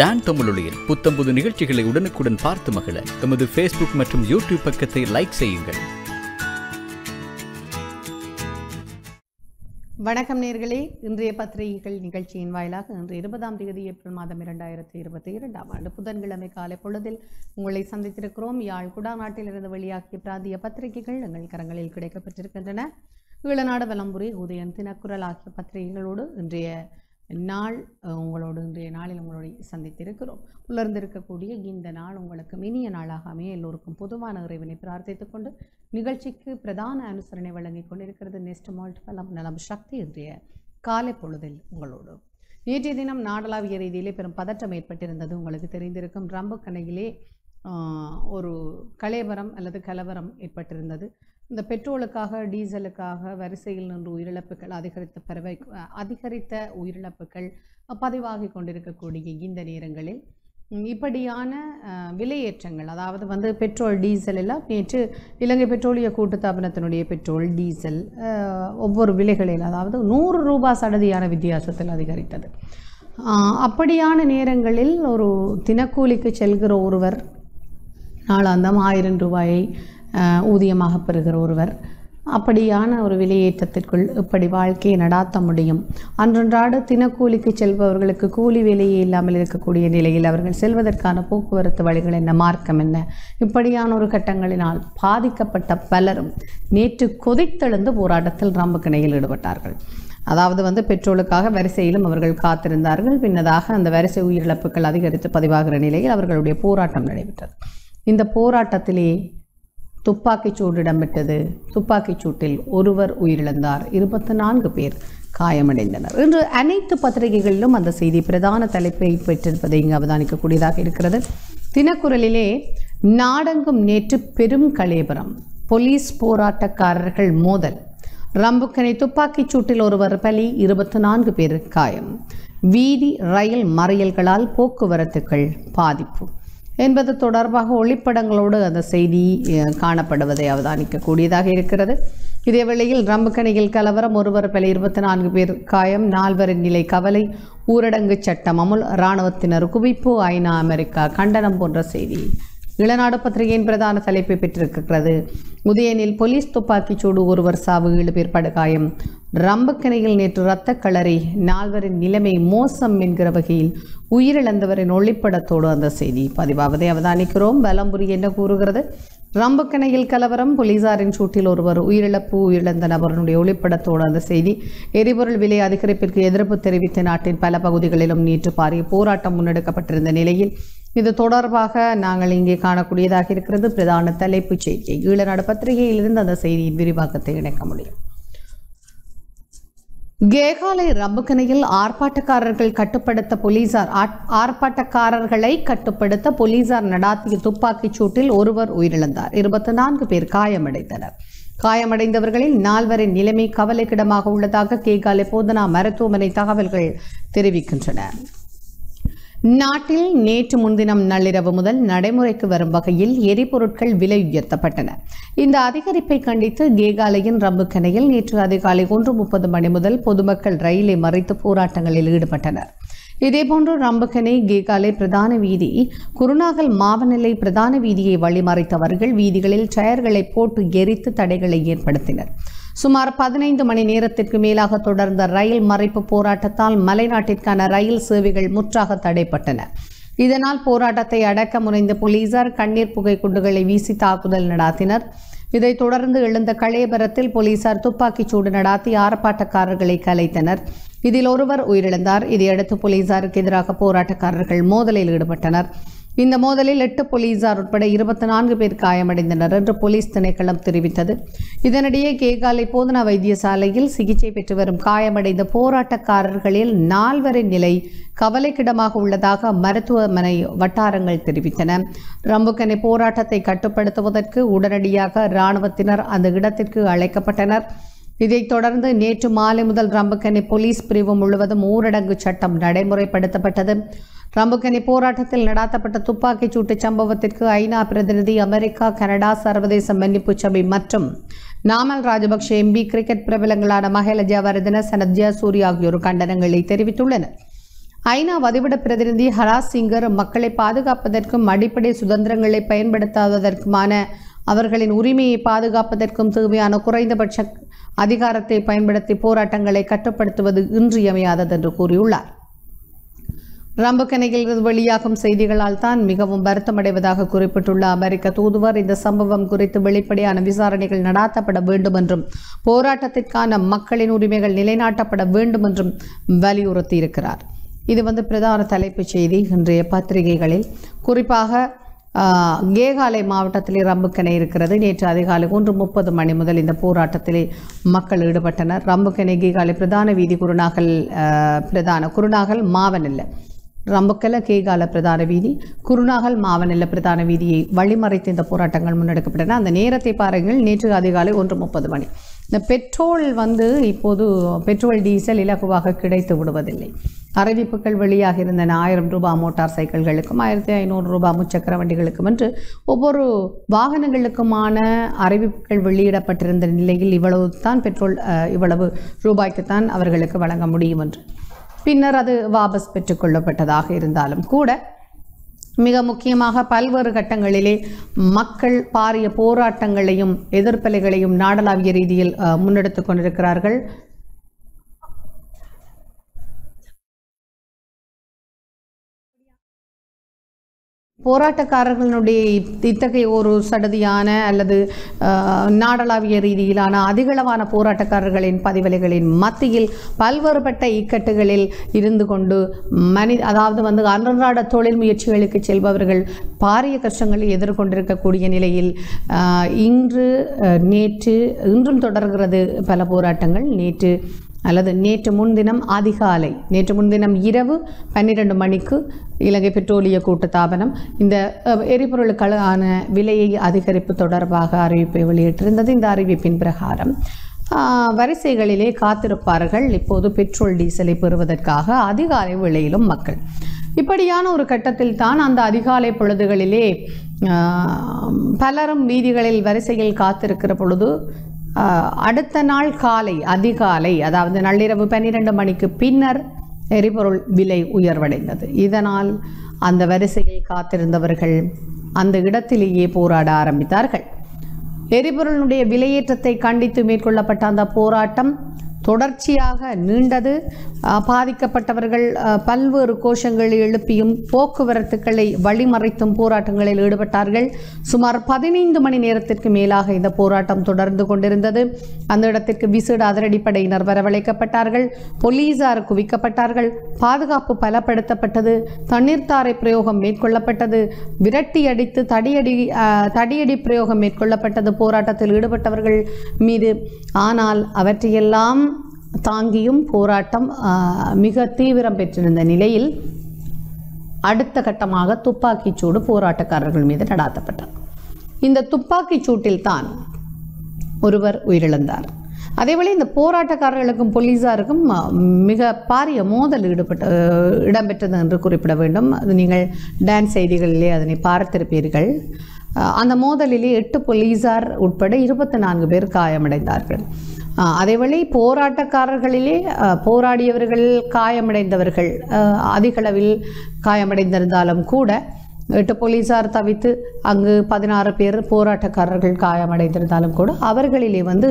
Don புத்தம் புது நிகழ்ச்சிகளை உடனுக்குடன் பார்த்து மகிழ எமது ஃபேஸ்புக் மற்றும் யூடியூப் பக்கத்தை லைக் செய்யுங்கள் வணக்கம் நேர்களே இன்றைய பத்திரிகைகள் நிகழ்ச்சியின் வாயிலாக இன்று இருபதாம் தேதி ஏப்ரல் மாதம் இரண்டாயிரத்தி இருபத்தி இரண்டாம் ஆண்டு புதன்கிழமை காலை பொழுதில் உங்களை சந்தித்திருக்கிறோம் யாழ் குடா நாட்டிலிருந்து வெளியாகிய பிராந்திய பத்திரிகைகள் எங்கள் கரங்களில் கிடைக்கப்பட்டிருக்கின்றன ஈழநாடு வலம்புரி உதயன் தினக்குரல் ஆகிய பத்திரிகைகளோடு இன்றைய நாள் உங்களோடு இன்றைய நாளில் உங்களோட சந்தித்திருக்கிறோம் உலர்ந்திருக்கக்கூடிய இந்த நாள் உங்களுக்கு இனிய நாளாக அமைய எல்லோருக்கும் பொதுவான இறைவனை பிரார்த்தித்துக் கொண்டு நிகழ்ச்சிக்கு பிரதான அனுசரணை வழங்கி கொண்டிருக்கிறது நெஸ்ட் மால்ட் பலம் நலம் சக்தி இன்றைய காலை பொழுதில் உங்களோடு நேற்றைய தினம் நாடளாவிய ரீதியிலே பெரும் பதற்றம் ஏற்பட்டிருந்தது உங்களுக்கு தெரிந்திருக்கும் ரம்பு கணையிலே ஒரு கலேவரம் அல்லது கலவரம் ஏற்பட்டிருந்தது இந்த பெட்ரோலுக்காக டீசலுக்காக வரிசையில் நின்று உயிரிழப்புகள் அதிகரித்த பறவை அதிகரித்த உயிரிழப்புகள் பதிவாகி கொண்டிருக்கக்கூடிய இந்த நேரங்களில் இப்படியான விலையேற்றங்கள் அதாவது வந்து பெட்ரோல் டீசல் எல்லாம் நேற்று இலங்கை பெட்ரோலிய கூட்டுத்தாபனத்தினுடைய பெட்ரோல் டீசல் ஒவ்வொரு விலைகளில் அதாவது நூறு ரூபாய் சடதியான வித்தியாசத்தில் அதிகரித்தது அப்படியான நேரங்களில் ஒரு தினக்கூலிக்கு செல்கிற ஒருவர் நாளாந்தம் ஆயிரம் ரூபாயை ஊதியமாக பெறுகிற ஒருவர் அப்படியான ஒரு விலையேற்றத்திற்குள் இப்படி வாழ்க்கையை நடாத்த முடியும் அன்றொன்றாட தினக்கூலிக்கு செல்பவர்களுக்கு கூலி வேலையே இல்லாமல் இருக்கக்கூடிய நிலையில் அவர்கள் செல்வதற்கான போக்குவரத்து வழிகள் என்ன மார்க்கம் என்ன இப்படியான ஒரு கட்டங்களினால் பாதிக்கப்பட்ட பலரும் நேற்று கொதித்தெழுந்து போராட்டத்தில் கிணையில் ஈடுபட்டார்கள் அதாவது வந்து பெட்ரோலுக்காக வரிசையிலும் அவர்கள் காத்திருந்தார்கள் பின்னதாக அந்த வரிசை உயிரிழப்புகள் அதிகரித்து பதிவாகிற நிலையில் அவர்களுடைய போராட்டம் நடைபெற்றது இந்த போராட்டத்திலே துப்பாக்கிச் சூடு இடம்பெற்றது துப்பாக்கிச் சூட்டில் ஒருவர் உயிரிழந்தார் இருபத்தி நான்கு பேர் காயமடைந்தனர் இன்று அனைத்து பத்திரிகைகளிலும் அந்த செய்தி பிரதான தலைப்பை பெற்றிருப்பதை இங்கு அவதானிக்கக்கூடியதாக இருக்கிறது தினக்குரலிலே நாடெங்கும் நேற்று பெரும் கலேபரம் போலீஸ் போராட்டக்காரர்கள் மோதல் ரம்புக்கனை துப்பாக்கிச் சூட்டில் ஒருவர் பலி இருபத்தி நான்கு பேர் காயம் வீதி ரயில் மறியல்களால் போக்குவரத்துகள் பாதிப்பு என்பது தொடர்பாக ஒளிப்படங்களோடு அந்த செய்தி காணப்படுவதை அவதானிக்கக்கூடியதாக இருக்கிறது இதேவேளையில் ரம்புக்கணியில் கலவரம் ஒருவர் பல இருபத்தி நான்கு பேர் காயம் நால்வரின் நிலை கவலை ஊரடங்கு சட்டம் அமுல் இராணுவத்தினர் குவிப்பு ஐநா அமெரிக்கா கண்டனம் போன்ற செய்தி இளநாடு பத்திரிகையின் பிரதான தலைப்பை பெற்றிருக்கிறது உதயனில் போலீஸ் துப்பாக்கிச் சூடு ஒருவர் சாவு ஏழு பேர் படுகாயம் ரம்பக்கனையில் நேற்று இரத்த களறி நால்வரின் நிலைமை மோசம் என்கிற வகையில் உயிரிழந்தவரின் ஒளிப்படத்தோடு அந்த செய்தி பதிவாவதை அவதானிக்கிறோம் பலம்புரி என்ன கூறுகிறது ரம்பக்கணையில் கலவரம் போலீசாரின் சூட்டில் ஒருவர் உயிரிழப்பு உயிரிழந்த நபருடைய ஒளிப்படத்தோடு அந்த செய்தி எரிபொருள் விலை அதிகரிப்பிற்கு எதிர்ப்பு தெரிவித்த நாட்டின் பல பகுதிகளிலும் நேற்று பாரிய போராட்டம் முன்னெடுக்கப்பட்டிருந்த நிலையில் இது தொடர்பாக நாங்கள் இங்கே காணக்கூடியதாக இருக்கிறது பிரதான தலைப்புச் செய்தி ஈழநாடு பத்திரிகையிலிருந்து அந்த செய்தியின் விரிவாக்கத்தை இணைக்க முடியும் கேகாலை ரம்புக்கனையில் ஆர்ப்பாட்டக்காரர்கள் கட்டுப்படுத்த போலீசார் ஆர்ப்பாட்டக்காரர்களை கட்டுப்படுத்த போலீசார் நடாத்திய துப்பாக்கிச் சூட்டில் ஒருவர் உயிரிழந்தார் இருபத்தி நான்கு பேர் காயமடைந்தனர் காயமடைந்தவர்களில் நால்வரின் நிலைமை கவலைக்கிடமாக உள்ளதாக கேகாலை போதனா மருத்துவமனை தகவல்கள் தெரிவிக்கின்றன நாட்டில் நேற்று முன்தினம் நள்ளிரவு முதல் நடைமுறைக்கு வரும் வகையில் எரிபொருட்கள் விலை உயர்த்தப்பட்டன இந்த அதிகரிப்பை கண்டித்து கேகாலையின் ரம்புக்கணையில் நேற்று அதிகாலை ஒன்று முப்பது மணி முதல் பொதுமக்கள் ரயிலை மறைத்து போராட்டங்களில் ஈடுபட்டனர் இதேபோன்று ரம்புகனை கேகாலை பிரதான வீதி குருநாகல் மாவநிலை பிரதான வீதியை வழிமறைத்தவர்கள் வீதிகளில் டயர்களை போட்டு எரித்து தடைகளை ஏற்படுத்தினர் சுமார் பதினைந்து மணி நேரத்திற்கு மேலாக தொடர்ந்த ரயில் மறைப்பு போராட்டத்தால் மலைநாட்டிற்கான ரயில் சேவைகள் முற்றாக தடைப்பட்டன இதனால் போராட்டத்தை அடக்க முனைந்த போலீசார் கண்ணீர் புகை குண்டுகளை வீசி தாக்குதல் நடாத்தினர் இதைத் தொடர்ந்து எழுந்த களேபரத்தில் போலீசார் துப்பாக்கிச் சூடு நடாத்தி ஆர்ப்பாட்டக்காரர்களை கலைத்தனர் இதில் ஒருவர் உயிரிழந்தார் இதையடுத்து போலீசாருக்கு எதிராக போராட்டக்காரர்கள் மோதலில் ஈடுபட்டனர் இந்த மோதலில் எட்டு போலீசார் உட்பட இருபத்தி நான்கு பேர் காயமடைந்தனர் என்று போலீஸ் திணைக்களம் தெரிவித்தது இதனிடையே கேகாலை போதனா வைத்தியசாலையில் சிகிச்சை பெற்று வரும் காயமடைந்த போராட்டக்காரர்களில் நால்வரின் நிலை கவலைக்கிடமாக உள்ளதாக மருத்துவமனை வட்டாரங்கள் தெரிவித்தன ரம்புக்கனை போராட்டத்தை கட்டுப்படுத்துவதற்கு உடனடியாக இராணுவத்தினர் அந்த இடத்திற்கு அழைக்கப்பட்டனர் இதைத் தொடர்ந்து நேற்று மாலை முதல் ரம்புக்கனை போலீஸ் பிரிவு முழுவதும் ஊரடங்கு சட்டம் நடைமுறைப்படுத்தப்பட்டது ரம்புக்கனி போராட்டத்தில் நடாத்தப்பட்ட துப்பாக்கிச் சூட்டு சம்பவத்திற்கு ஐநா பிரதிநிதி அமெரிக்கா கனடா சர்வதேச மன்னிப்பு சபை மற்றும் நாமல் ராஜபக்ஷ எம்பி கிரிக்கெட் பிரபலங்களான மகேலஜா வரதன சனத் சூரி ஆகியோர் கண்டனங்களை தெரிவித்துள்ளனர் ஐநா வதிவிட பிரதிநிதி ஹராஸ் சிங்கர் மக்களை பாதுகாப்பதற்கும் அடிப்படை சுதந்திரங்களை பயன்படுத்தாததற்குமான அவர்களின் உரிமையை பாதுகாப்பதற்கும் தேவையான குறைந்தபட்ச அதிகாரத்தை பயன்படுத்தி போராட்டங்களை கட்டுப்படுத்துவது இன்றியமையாதது என்று கூறியுள்ளார் ரம்பக்கணையிலிருந்து வெளியாகும் செய்திகளால் தான் மிகவும் வருத்தமடைவதாக குறிப்பிட்டுள்ள அமெரிக்க தூதுவர் இந்த சம்பவம் குறித்து வெளிப்படையான விசாரணைகள் நடாத்தப்பட வேண்டும் என்றும் போராட்டத்திற்கான மக்களின் உரிமைகள் நிலைநாட்டப்பட வேண்டும் என்றும் வலியுறுத்தியிருக்கிறார் இது வந்து பிரதான தலைப்புச் செய்தி இன்றைய பத்திரிகைகளில் குறிப்பாக கேகாலை மாவட்டத்திலே ரம்புக்கணை இருக்கிறது நேற்று அதிகாலை ஒன்று முப்பது மணி முதல் இந்த போராட்டத்திலே மக்கள் ஈடுபட்டனர் ரம்புக்கணை கேகாலை பிரதான வீதி குருநாகல் பிரதான குருநாகல் மாவனில்லை ரம்புக்கல கேகால பிரதான வீதி குருநாகல் மாவனல்ல பிரதான வீதியை வழிமறைத்து இந்த போராட்டங்கள் முன்னெடுக்கப்பட்டன அந்த நேரத்தை பாருங்கள் நேற்று அதிகாலை ஒன்று முப்பது மணி இந்த பெட்ரோல் வந்து இப்போது பெட்ரோல் டீசல் இலகுவாக கிடைத்து விடுவதில்லை அறிவிப்புகள் வெளியாக இருந்த ஆயிரம் ரூபாய் மோட்டார் சைக்கிள்களுக்கும் ஆயிரத்தி ஐநூறு ரூபாய் முச்சக்கர வண்டிகளுக்கும் என்று ஒவ்வொரு வாகனங்களுக்குமான அறிவிப்புகள் வெளியிடப்பட்டிருந்த நிலையில் இவ்வளவு தான் பெட்ரோல் இவ்வளவு ரூபாய்க்கு தான் அவர்களுக்கு வழங்க முடியும் என்று பின்னர் அது வாபஸ் பெற்றுக்கொள்ளப்பட்டதாக இருந்தாலும் கூட மிக முக்கியமாக பல்வேறு கட்டங்களிலே மக்கள் பாரிய போராட்டங்களையும் எதிர்ப்பலைகளையும் நாடளாவிய ரீதியில் முன்னெடுத்து கொண்டிருக்கிறார்கள் போராட்டக்காரர்களுடைய இத்தகைய ஒரு சடதியான அல்லது நாடளாவிய ரீதியிலான அதிகளவான போராட்டக்காரர்களின் பதிவலைகளின் மத்தியில் பல்வேறுபட்ட இக்கட்டுகளில் இருந்து கொண்டு மனி அதாவது வந்து அன்றாட தொழில் முயற்சிகளுக்கு செல்பவர்கள் பாரிய கஷ்டங்களை எதிர்கொண்டிருக்கக்கூடிய நிலையில் இன்று நேற்று இன்றும் தொடர்கிறது பல போராட்டங்கள் நேற்று அல்லது நேற்று முன்தினம் அதிகாலை நேற்று முன்தினம் இரவு பன்னிரெண்டு மணிக்கு இலங்கை பெட்ரோலிய கூட்டுத்தாபனம் இந்த எரிபொருளுக்கான விலையை அதிகரிப்பு தொடர்பாக அறிவிப்பை வெளியிட்டிருந்தது இந்த அறிவிப்பின் பிரகாரம் வரிசைகளிலே காத்திருப்பார்கள் இப்போது பெட்ரோல் டீசலை பெறுவதற்காக அதிகாலை விலையிலும் மக்கள் இப்படியான ஒரு கட்டத்தில் தான் அந்த அதிகாலை பொழுதுகளிலே பலரும் வீதிகளில் வரிசையில் காத்திருக்கிற பொழுது அடுத்த நாள் காலை அதிகாலை அதாவது நள்ளிரவு பன்னிரெண்டு மணிக்கு பின்னர் எரிபொருள் விலை உயர்வடைந்தது இதனால் அந்த வரிசையில் காத்திருந்தவர்கள் அந்த இடத்திலேயே போராட ஆரம்பித்தார்கள் எரிபொருளுடைய விலையேற்றத்தை கண்டித்து மேற்கொள்ளப்பட்ட அந்த போராட்டம் தொடர்ச்சியாக நீண்டது பாதிக்கப்பட்டவர்கள் பல்வேறு கோஷங்களை எழுப்பியும் போக்குவரத்துக்களை வழிமறைத்தும் போராட்டங்களில் ஈடுபட்டார்கள் சுமார் பதினைந்து மணி நேரத்திற்கு மேலாக இந்த போராட்டம் தொடர்ந்து கொண்டிருந்தது அந்த இடத்திற்கு விசேட அதிரடிப்படையினர் வரவழைக்கப்பட்டார்கள் போலீசார் குவிக்கப்பட்டார்கள் பாதுகாப்பு பலப்படுத்தப்பட்டது தண்ணீர்த்தாரை பிரயோகம் மேற்கொள்ளப்பட்டது விரட்டி அடித்து தடியடி தடியடி பிரயோகம் மேற்கொள்ளப்பட்டது போராட்டத்தில் ஈடுபட்டவர்கள் மீது ஆனால் அவற்றையெல்லாம் தாங்கியும் போராட்டம் மிக தீவிரம் பெற்றிருந்த நிலையில் அடுத்த கட்டமாக துப்பாக்கிச் சூடு போராட்டக்காரர்கள் மீது நடாத்தப்பட்டது இந்த துப்பாக்கிச் சூட்டில்தான் ஒருவர் உயிரிழந்தார் அதேவேளை இந்த போராட்டக்காரர்களுக்கும் போலீஸாருக்கும் மிக பாரிய மோதல் ஈடுபட்ட இடம்பெற்றது என்று குறிப்பிட வேண்டும் அது நீங்கள் டான்ஸ் செய்திகளிலே அதனை பார்த்திருப்பீர்கள் அந்த மோதலிலே எட்டு போலீஸார் உட்பட இருபத்தி நான்கு பேர் காயமடைந்தார்கள் அதேவேளை போராட்டக்காரர்களிலே போராடியவர்கள் காயமடைந்தவர்கள் அதிகளவில் காயமடைந்திருந்தாலும் கூட எட்டு போலீஸார் தவித்து அங்கு பதினாறு பேர் போராட்டக்காரர்கள் காயமடைந்திருந்தாலும் கூட அவர்களிலே வந்து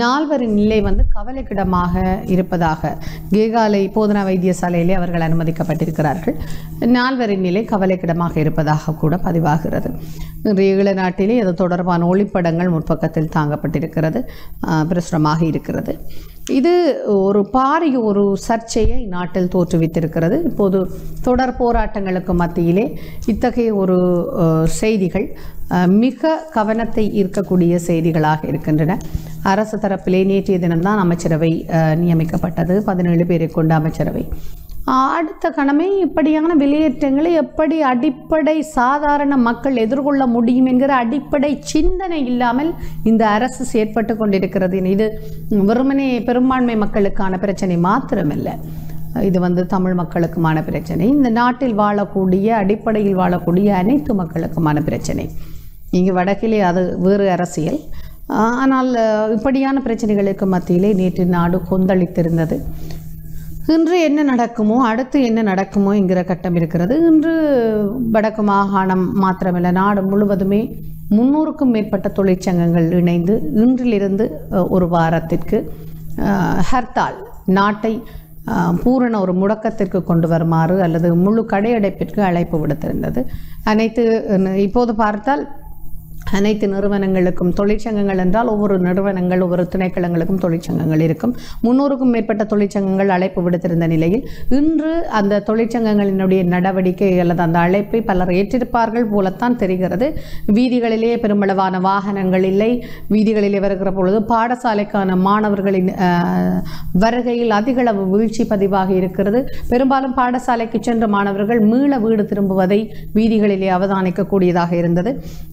நால்வரின் நிலை வந்து கவலைக்கிடமாக இருப்பதாக கேகாலை போதனா வைத்தியசாலையிலே அவர்கள் அனுமதிக்கப்பட்டிருக்கிறார்கள் நால்வரின் நிலை கவலைக்கிடமாக இருப்பதாக கூட பதிவாகிறது ஈழ நாட்டிலே அது தொடர்பான ஒளிப்படங்கள் முற்பக்கத்தில் தாங்கப்பட்டிருக்கிறது பிரசுரமாக இருக்கிறது இது ஒரு பாரிய ஒரு சர்ச்சையை நாட்டில் தோற்றுவித்திருக்கிறது இப்போது தொடர் போராட்டங்களுக்கு மத்தியிலே இத்தகைய ஒரு செய்திகள் மிக கவனத்தை ஈர்க்கக்கூடிய செய்திகளாக இருக்கின்றன அரசு தரப்பிலே நேற்றைய தினம்தான் அமைச்சரவை நியமிக்கப்பட்டது பதினேழு பேரை கொண்ட அமைச்சரவை அடுத்த கணமே இப்படியான வெளியேற்றங்களை எப்படி அடிப்படை சாதாரண மக்கள் எதிர்கொள்ள முடியும் என்கிற அடிப்படை சிந்தனை இல்லாமல் இந்த அரசு செயற்பட்டு கொண்டிருக்கிறது இது வெறுமனே பெரும்பான்மை மக்களுக்கான பிரச்சனை மாத்திரமில்லை இது வந்து தமிழ் மக்களுக்குமான பிரச்சனை இந்த நாட்டில் வாழக்கூடிய அடிப்படையில் வாழக்கூடிய அனைத்து மக்களுக்குமான பிரச்சனை இங்கே வடக்கிலே அது வேறு அரசியல் ஆனால் இப்படியான பிரச்சனைகளுக்கு மத்தியிலே நேற்று நாடு கொந்தளித்திருந்தது இன்று என்ன நடக்குமோ அடுத்து என்ன நடக்குமோ என்கிற கட்டம் இருக்கிறது இன்று வடக்கு மாகாணம் மாத்திரமில்லை நாடு முழுவதுமே முன்னூறுக்கும் மேற்பட்ட தொழிற்சங்கங்கள் இணைந்து இன்றிலிருந்து ஒரு வாரத்திற்கு ஹர்த்தால் நாட்டை பூரண ஒரு முடக்கத்திற்கு கொண்டு வருமாறு அல்லது முழு கடையடைப்பிற்கு அழைப்பு விடுத்திருந்தது அனைத்து இப்போது பார்த்தால் அனைத்து நிறுவனங்களுக்கும் தொழிற்சங்கங்கள் என்றால் ஒவ்வொரு நிறுவனங்கள் ஒவ்வொரு துணைக்களங்களுக்கும் தொழிற்சங்கங்கள் இருக்கும் முன்னூறுக்கும் மேற்பட்ட தொழிற்சங்கங்கள் அழைப்பு விடுத்திருந்த நிலையில் இன்று அந்த தொழிற்சங்கங்களினுடைய நடவடிக்கை அல்லது அந்த அழைப்பை பலர் ஏற்றிருப்பார்கள் போலத்தான் தெரிகிறது வீதிகளிலே பெருமளவான வாகனங்கள் இல்லை வீதிகளிலே வருகிற பொழுது பாடசாலைக்கான மாணவர்களின் வருகையில் அதிகளவு வீழ்ச்சி பதிவாக இருக்கிறது பெரும்பாலும் பாடசாலைக்கு சென்ற மாணவர்கள் மீள வீடு திரும்புவதை வீதிகளிலே அவதானிக்கக்கூடியதாக இருந்தது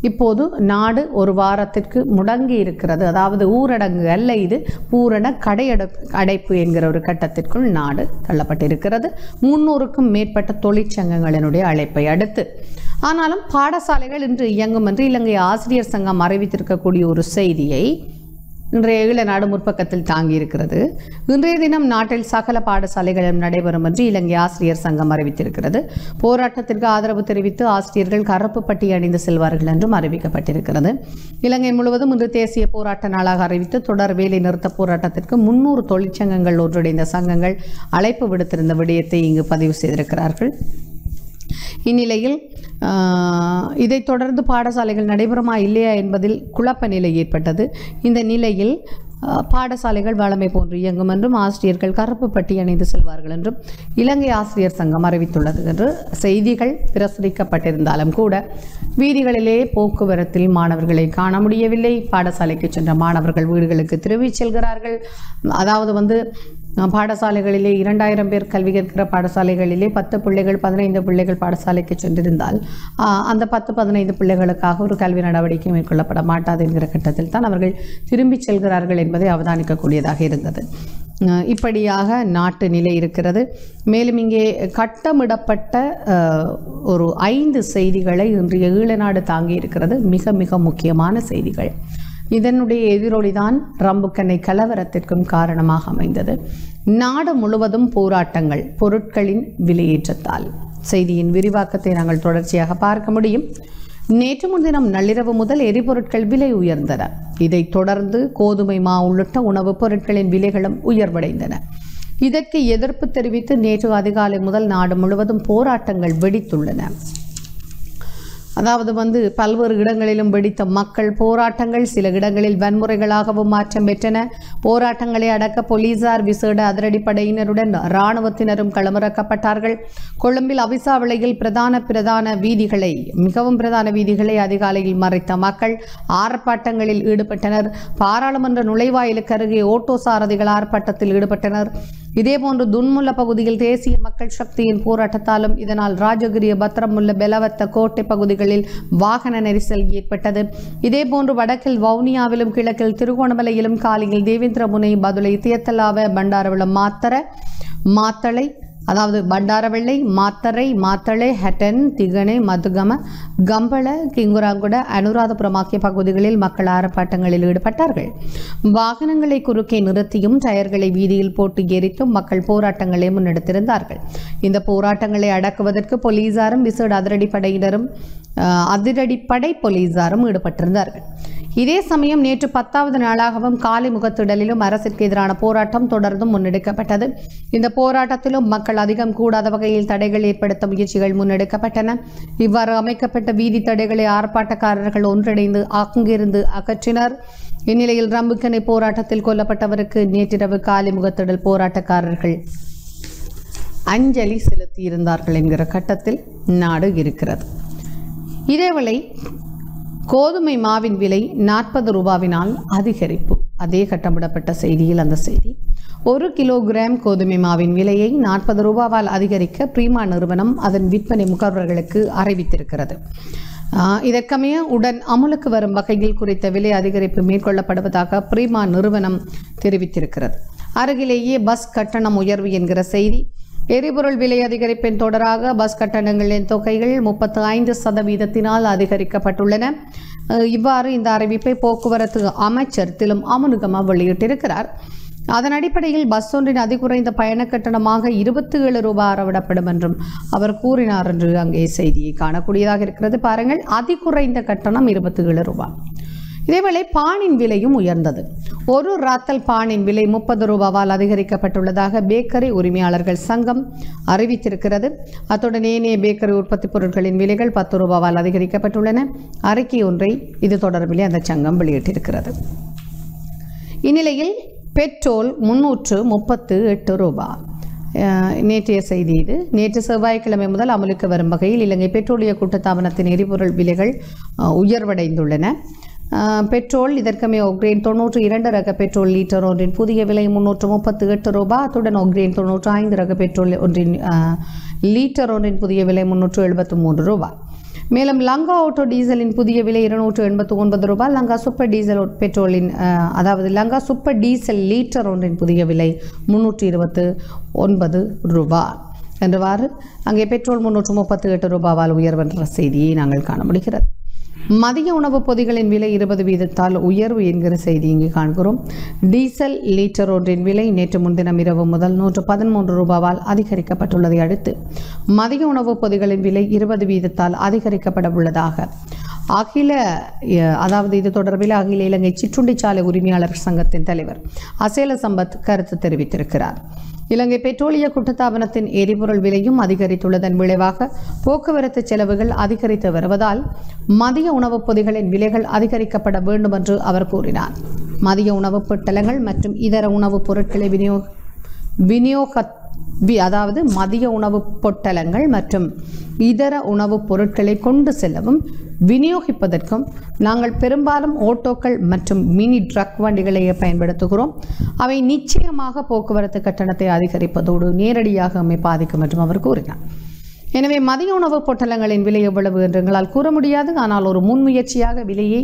இப்போது நாடு ஒரு வாரத்திற்கு முடங்கி இருக்கிறது அதாவது ஊரடங்கு அல்ல இது பூரண கடையடை அடைப்பு என்கிற ஒரு கட்டத்திற்குள் நாடு தள்ளப்பட்டிருக்கிறது முன்னூறுக்கும் மேற்பட்ட தொழிற்சங்கங்களினுடைய அழைப்பை அடுத்து ஆனாலும் பாடசாலைகள் இன்று இயங்கும் என்று இலங்கை ஆசிரியர் சங்கம் அறிவித்திருக்கக்கூடிய ஒரு செய்தியை இன்றைய ஈழ நாடு முற்பக்கத்தில் தாங்கியிருக்கிறது இன்றைய தினம் நாட்டில் சகல பாடசாலைகளிலும் நடைபெறும் என்று இலங்கை ஆசிரியர் சங்கம் அறிவித்திருக்கிறது போராட்டத்திற்கு ஆதரவு தெரிவித்து ஆசிரியர்கள் கருப்பு பட்டி அணிந்து செல்வார்கள் என்றும் அறிவிக்கப்பட்டிருக்கிறது இலங்கை முழுவதும் இன்று தேசிய போராட்ட நாளாக அறிவித்து தொடர் வேலை நிறுத்த போராட்டத்திற்கு முன்னூறு தொழிற்சங்கங்கள் ஒன்றிணைந்த சங்கங்கள் அழைப்பு விடுத்திருந்த விடயத்தை இங்கு பதிவு செய்திருக்கிறார்கள் இந்நிலையில் இதைத் தொடர்ந்து பாடசாலைகள் நடைபெறுமா இல்லையா என்பதில் குழப்ப நிலை ஏற்பட்டது இந்த நிலையில் பாடசாலைகள் வளமை போன்று இயங்கும் என்றும் ஆசிரியர்கள் கருப்பு பட்டி அணிந்து செல்வார்கள் என்றும் இலங்கை ஆசிரியர் சங்கம் அறிவித்துள்ளது என்று செய்திகள் பிரசுரிக்கப்பட்டிருந்தாலும் கூட வீதிகளிலே போக்குவரத்தில் மாணவர்களை காண முடியவில்லை பாடசாலைக்கு சென்ற மாணவர்கள் வீடுகளுக்கு திரும்பிச் செல்கிறார்கள் அதாவது வந்து பாடசாலைகளிலே இரண்டாயிரம் பேர் கல்வி கற்கிற பாடசாலைகளிலே பத்து பிள்ளைகள் பதினைந்து பிள்ளைகள் பாடசாலைக்கு சென்றிருந்தால் அந்த பத்து பதினைந்து பிள்ளைகளுக்காக ஒரு கல்வி நடவடிக்கை மேற்கொள்ளப்பட மாட்டாது என்கிற கட்டத்தில் தான் அவர்கள் திரும்பி செல்கிறார்கள் என்பதை அவதானிக்கக்கூடியதாக இருந்தது இப்படியாக நாட்டு நிலை இருக்கிறது மேலும் இங்கே கட்டமிடப்பட்ட ஒரு ஐந்து செய்திகளை இன்றைய ஈழநாடு தாங்கி இருக்கிறது மிக மிக முக்கியமான செய்திகள் இதனுடைய எதிரொலிதான் ரம்புக்கனை கலவரத்திற்கும் காரணமாக அமைந்தது நாடு முழுவதும் போராட்டங்கள் பொருட்களின் விலையேற்றத்தால் செய்தியின் விரிவாக்கத்தை நாங்கள் தொடர்ச்சியாக பார்க்க முடியும் நேற்று முன்தினம் நள்ளிரவு முதல் எரிபொருட்கள் விலை உயர்ந்தன இதைத் தொடர்ந்து கோதுமை மா உள்ளிட்ட உணவுப் பொருட்களின் விலைகளும் உயர்வடைந்தன இதற்கு எதிர்ப்பு தெரிவித்து நேற்று அதிகாலை முதல் நாடு முழுவதும் போராட்டங்கள் வெடித்துள்ளன அதாவது வந்து பல்வேறு இடங்களிலும் வெடித்த மக்கள் போராட்டங்கள் சில இடங்களில் வன்முறைகளாகவும் மாற்றம் பெற்றன போராட்டங்களை அடக்க போலீசார் விசேட அதிரடிப்படையினருடன் இராணுவத்தினரும் களமிறக்கப்பட்டார்கள் கொழும்பில் அவிசா விலையில் பிரதான பிரதான வீதிகளை மிகவும் பிரதான வீதிகளை அதிகாலையில் மறைத்த மக்கள் ஆர்ப்பாட்டங்களில் ஈடுபட்டனர் பாராளுமன்ற நுழைவாயிலுக்கு அருகே ஓட்டோ சாரதிகள் ஆர்ப்பாட்டத்தில் ஈடுபட்டனர் இதேபோன்று துன்முல்ல பகுதியில் தேசிய மக்கள் சக்தியின் போராட்டத்தாலும் இதனால் ராஜகிரிய பத்திரமுள்ள பெலவத்த கோட்டை பகுதிகளில் வாகன நெரிசல் ஏற்பட்டது இதேபோன்று வடக்கில் வவுனியாவிலும் கிழக்கில் திருகோணமலையிலும் காலையில் தேவேந்திர முனை பதுளை தியத்தலாவ பண்டாரவளம் மாத்தர மாத்தளை அதாவது பண்டாரவெள்ளை மாத்தரை மாத்தளை ஹெட்டன் திகனை மதுகம கம்பள கிங்குராங்குட அனுராதபுரம் ஆகிய பகுதிகளில் மக்கள் ஆர்ப்பாட்டங்களில் ஈடுபட்டார்கள் வாகனங்களை குறுக்கே நிறுத்தியும் டயர்களை வீதியில் போட்டு எரித்தும் மக்கள் போராட்டங்களை முன்னெடுத்திருந்தார்கள் இந்த போராட்டங்களை அடக்குவதற்கு போலீசாரும் விசேட அதிரடிப்படையினரும் அதிரடிப்படை போலீசாரும் ஈடுபட்டிருந்தார்கள் இதே சமயம் நேற்று பத்தாவது நாளாகவும் காலி முகத்திடலிலும் அரசிற்கு எதிரான போராட்டம் தொடர்ந்தும் முன்னெடுக்கப்பட்டது இந்த போராட்டத்திலும் மக்கள் அதிகம் கூடாத வகையில் தடைகள் ஏற்படுத்த முயற்சிகள் முன்னெடுக்கப்பட்டன இவ்வாறு அமைக்கப்பட்ட வீதி தடைகளை ஆர்ப்பாட்டக்காரர்கள் ஒன்றிணைந்து அங்கிருந்து அகற்றினர் இந்நிலையில் ரம்புக்கனை போராட்டத்தில் கொல்லப்பட்டவருக்கு நேற்றிரவு காலி முகத்திடல் போராட்டக்காரர்கள் அஞ்சலி செலுத்தியிருந்தார்கள் என்கிற கட்டத்தில் நாடு இருக்கிறது இதேவேளை கோதுமை மாவின் விலை நாற்பது ரூபாவினால் அதிகரிப்பு அதே கட்டமிடப்பட்ட செய்தியில் அந்த செய்தி ஒரு கிலோகிராம் கோதுமை மாவின் விலையை நாற்பது ரூபாவால் அதிகரிக்க பிரீமா நிறுவனம் அதன் விற்பனை முகவர்களுக்கு அறிவித்திருக்கிறது இதற்கமைய உடன் அமலுக்கு வரும் வகையில் குறித்த விலை அதிகரிப்பு மேற்கொள்ளப்படுவதாக பிரீமா நிறுவனம் தெரிவித்திருக்கிறது அருகிலேயே பஸ் கட்டணம் உயர்வு என்கிற செய்தி எரிபொருள் விலை அதிகரிப்பின் தொடராக பஸ் கட்டணங்களின் தொகைகள் முப்பத்து ஐந்து சதவீதத்தினால் அதிகரிக்கப்பட்டுள்ளன இவ்வாறு இந்த அறிவிப்பை போக்குவரத்து அமைச்சர் திலும் அமுனுகமா வெளியிட்டிருக்கிறார் அதன் அடிப்படையில் பஸ் ஒன்றின் அதிகுறைந்த பயண கட்டணமாக இருபத்தி ஏழு ரூபாய் அறவிடப்படும் என்றும் அவர் கூறினார் என்று அங்கே செய்தியை காணக்கூடியதாக இருக்கிறது பாருங்கள் அதிகுறைந்த கட்டணம் இருபத்தி ஏழு ரூபாய் இதேவேளை பானின் விலையும் உயர்ந்தது ஒரு ராத்தல் பானின் விலை முப்பது ரூபாவால் அதிகரிக்கப்பட்டுள்ளதாக பேக்கரி உரிமையாளர்கள் சங்கம் அறிவித்திருக்கிறது அத்துடன் ஏனைய பேக்கரி உற்பத்தி பொருட்களின் விலைகள் பத்து ரூபாவால் அதிகரிக்கப்பட்டுள்ளன அறிக்கை ஒன்றை இது தொடர்பிலே அந்த சங்கம் வெளியிட்டிருக்கிறது இந்நிலையில் பெட்ரோல் முன்னூற்று முப்பத்து எட்டு ரூபா நேற்றைய செய்தி இது நேற்று செவ்வாய்க்கிழமை முதல் அமலுக்கு வரும் வகையில் இலங்கை பெட்ரோலிய கூட்டத்தாபனத்தின் எரிபொருள் விலைகள் உயர்வடைந்துள்ளன பெட்ரோல் இதற்குமே ஒக்ரேன் தொன்னூற்று இரண்டு ரக பெட்ரோல் லீட்டர் ஒன்றின் புதிய விலை முன்னூற்று முப்பத்து எட்டு ரூபாய் அத்துடன் ஒக்ரேன் தொன்னூற்று ஐந்து ரக பெட்ரோல் ஒன்றின் லீட்டர் ஒன்றின் புதிய விலை முன்னூற்று எழுபத்து மூன்று ரூபாய் மேலும் லங்கா ஆட்டோ டீசலின் புதிய விலை இருநூற்று எண்பத்து ஒன்பது ரூபாய் லங்கா சூப்பர் டீசல் பெட்ரோலின் அதாவது லங்கா சூப்பர் டீசல் லீட்டர் ஒன்றின் புதிய விலை முன்னூற்றி இருபத்து ஒன்பது ரூபாய் என்றவாறு அங்கே பெட்ரோல் முன்னூற்று முப்பத்து எட்டு ரூபாவால் உயர்வென்ற செய்தியை நாங்கள் காண முடிகிறது மதிய உணவுப் பொதிகளின் விலை இருபது வீதத்தால் உயர்வு என்கிற செய்தி இங்கு காண்கிறோம் டீசல் லீட்டர் ஒன்றின் விலை நேற்று முன்தினம் இரவு முதல் நூற்று பதிமூன்று ரூபாவால் அதிகரிக்கப்பட்டுள்ளதை அடுத்து மதிய உணவுப் பொதிகளின் விலை இருபது வீதத்தால் அதிகரிக்கப்பட உள்ளதாக அகில அதாவது இது தொடர்பில் அகில இலங்கை சாலை உரிமையாளர் சங்கத்தின் தலைவர் அசேல சம்பத் கருத்து தெரிவித்திருக்கிறார் இலங்கை பெட்ரோலிய குற்றத்தாபனத்தின் எரிபொருள் விலையும் அதிகரித்துள்ளதன் விளைவாக போக்குவரத்து செலவுகள் அதிகரித்து வருவதால் மதிய உணவுப் பொதிகளின் விலைகள் அதிகரிக்கப்பட வேண்டும் என்று அவர் கூறினார் மதிய உணவுப் பொட்டலங்கள் மற்றும் இதர உணவுப் பொருட்களை விநியோக விநியோக அதாவது மதிய உணவு பொட்டலங்கள் மற்றும் இதர உணவுப் பொருட்களை கொண்டு செல்லவும் விநியோகிப்பதற்கும் நாங்கள் பெரும்பாலும் ஓட்டோக்கள் மற்றும் மினி ட்ரக் வண்டிகளையே பயன்படுத்துகிறோம் அவை நிச்சயமாக போக்குவரத்து கட்டணத்தை அதிகரிப்பதோடு நேரடியாக அமை பாதிக்கும் என்றும் அவர் கூறினார் எனவே மதிய உணவு பொட்டலங்களின் விலை எவ்வளவு என்று எங்களால் கூற முடியாது ஆனால் ஒரு முன்முயற்சியாக விலையை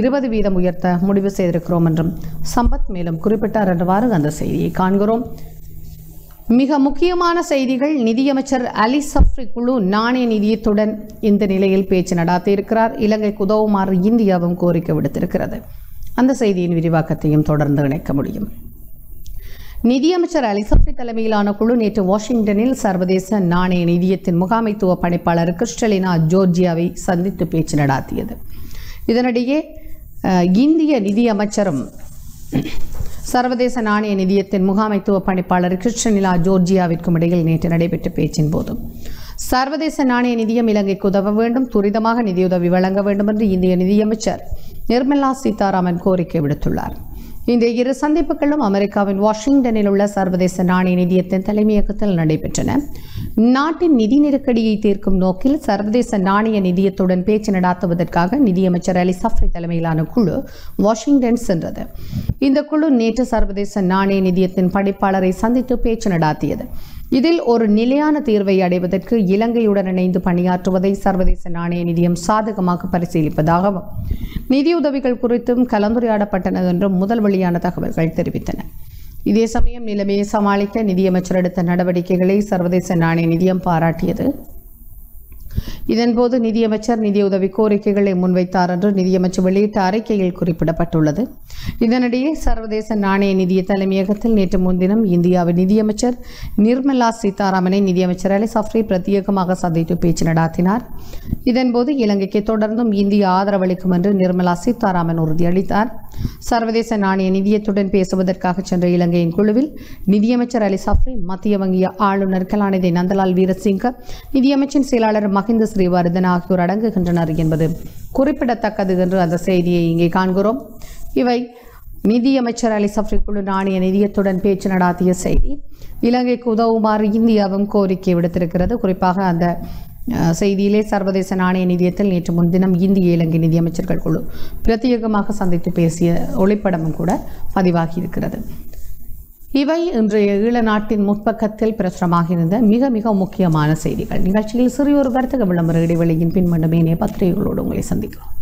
இருபது வீதம் உயர்த்த முடிவு செய்திருக்கிறோம் என்றும் சம்பத் மேலும் குறிப்பிட்டார் என்றவாறு அந்த செய்தியை காண்கிறோம் மிக முக்கியமான செய்திகள் நிதியமைச்சர் அலி சஃப்ரி குழு நாணய நிதியத்துடன் இந்த நிலையில் பேச்சு நடாத்தியிருக்கிறார் இலங்கை உதவுமாறு இந்தியாவும் கோரிக்கை விடுத்திருக்கிறது அந்த செய்தியின் விரிவாக்கத்தையும் தொடர்ந்து இணைக்க முடியும் நிதியமைச்சர் அலி தலைமையிலான குழு நேற்று வாஷிங்டனில் சர்வதேச நாணய நிதியத்தின் முகாமைத்துவ பணிப்பாளர் கிறிஸ்டலினா ஜோர்ஜியாவை சந்தித்து பேச்சு நடாத்தியது இதனிடையே இந்திய நிதியமைச்சரும் சர்வதேச நாணய நிதியத்தின் முகாமைத்துவ பணிப்பாளர் கிருஷ்ணநிலா ஜோர்ஜியாவிற்கும் இடையில் நேற்று நடைபெற்ற பேச்சின் போது சர்வதேச நாணய நிதியம் இலங்கைக்கு உதவ வேண்டும் துரிதமாக நிதியுதவி வழங்க வேண்டும் என்று இந்திய நிதியமைச்சர் நிர்மலா சீதாராமன் கோரிக்கை விடுத்துள்ளார் இந்த இரு சந்திப்புகளும் அமெரிக்காவின் வாஷிங்டனில் உள்ள சர்வதேச நாணய நிதியத்தின் தலைமையகத்தில் நடைபெற்றன நாட்டின் நிதி நெருக்கடியை தீர்க்கும் நோக்கில் சர்வதேச நாணய நிதியத்துடன் பேச்சு நடாத்துவதற்காக நிதியமைச்சர் அலி சஃப்ரி தலைமையிலான குழு வாஷிங்டன் சென்றது இந்த குழு நேற்று சர்வதேச நாணய நிதியத்தின் படைப்பாளரை சந்தித்து பேச்சு நடாத்தியது இதில் ஒரு நிலையான தீர்வை அடைவதற்கு இலங்கையுடன் இணைந்து பணியாற்றுவதை சர்வதேச நாணய நிதியம் சாதகமாக பரிசீலிப்பதாகவும் நிதியுதவிகள் குறித்தும் கலந்துரையாடப்பட்டன என்றும் முதல் வெளியான தகவல்கள் தெரிவித்தன இதே சமயம் நிலைமையை சமாளிக்க நிதியமைச்சர் எடுத்த நடவடிக்கைகளை சர்வதேச நாணய நிதியம் பாராட்டியது இதன்போது நிதியமைச்சர் நிதியுதவி கோரிக்கைகளை முன்வைத்தார் என்று நிதியமைச்சர் வெளியிட்ட அறிக்கையில் குறிப்பிடப்பட்டுள்ளது இதனிடையே சர்வதேச நாணய நிதிய தலைமையகத்தில் நேற்று முன்தினம் இந்தியாவின் நிதியமைச்சர் நிர்மலா சீதாராமனை நிதியமைச்சர் அலிசப்ரி பிரத்யேகமாக சந்தித்து பேச்சு நடாத்தினார் இதன்போது இலங்கைக்கு தொடர்ந்தும் இந்தியா ஆதரவளிக்கும் என்று நிர்மலா சீதாராமன் உறுதியளித்தார் சர்வதேச நாணய நிதியத்துடன் பேசுவதற்காக சென்ற இலங்கையின் குழுவில் நிதியமைச்சர் அலி சஃப்ரி மத்திய வங்கிய ஆளுநர் கலாநிதி நந்தலால் வீரசிங்க நிதியமைச்சின் செயலாளர் மஹிந்த ஸ்ரீவர்தன் ஆகியோர் அடங்குகின்றனர் என்பது குறிப்பிடத்தக்கது என்று அந்த செய்தியை இங்கே காண்கிறோம் இவை நிதியமைச்சர் அலி சப்ரி குழு நாணய நிதியத்துடன் பேச்சு நடாத்திய செய்தி இலங்கைக்கு உதவுமாறு இந்தியாவும் கோரிக்கை விடுத்திருக்கிறது குறிப்பாக அந்த செய்தியிலே சர்வதேச நாணய நிதியத்தில் நேற்று முன்தினம் இந்திய இலங்கை நிதியமைச்சர்கள் குழு பிரத்யேகமாக சந்தித்து பேசிய ஒளிப்படமும் கூட பதிவாகி இருக்கிறது இவை இன்றைய ஈழ நாட்டின் முற்பக்கத்தில் பிரசுரமாக இருந்த மிக மிக முக்கியமான செய்திகள் நிகழ்ச்சியில் சிறியொரு வர்த்தக விளம்பர இடைவெளியின் பின் மட்டுமே பத்திரிகைகளோடு உங்களை சந்திக்கிறோம்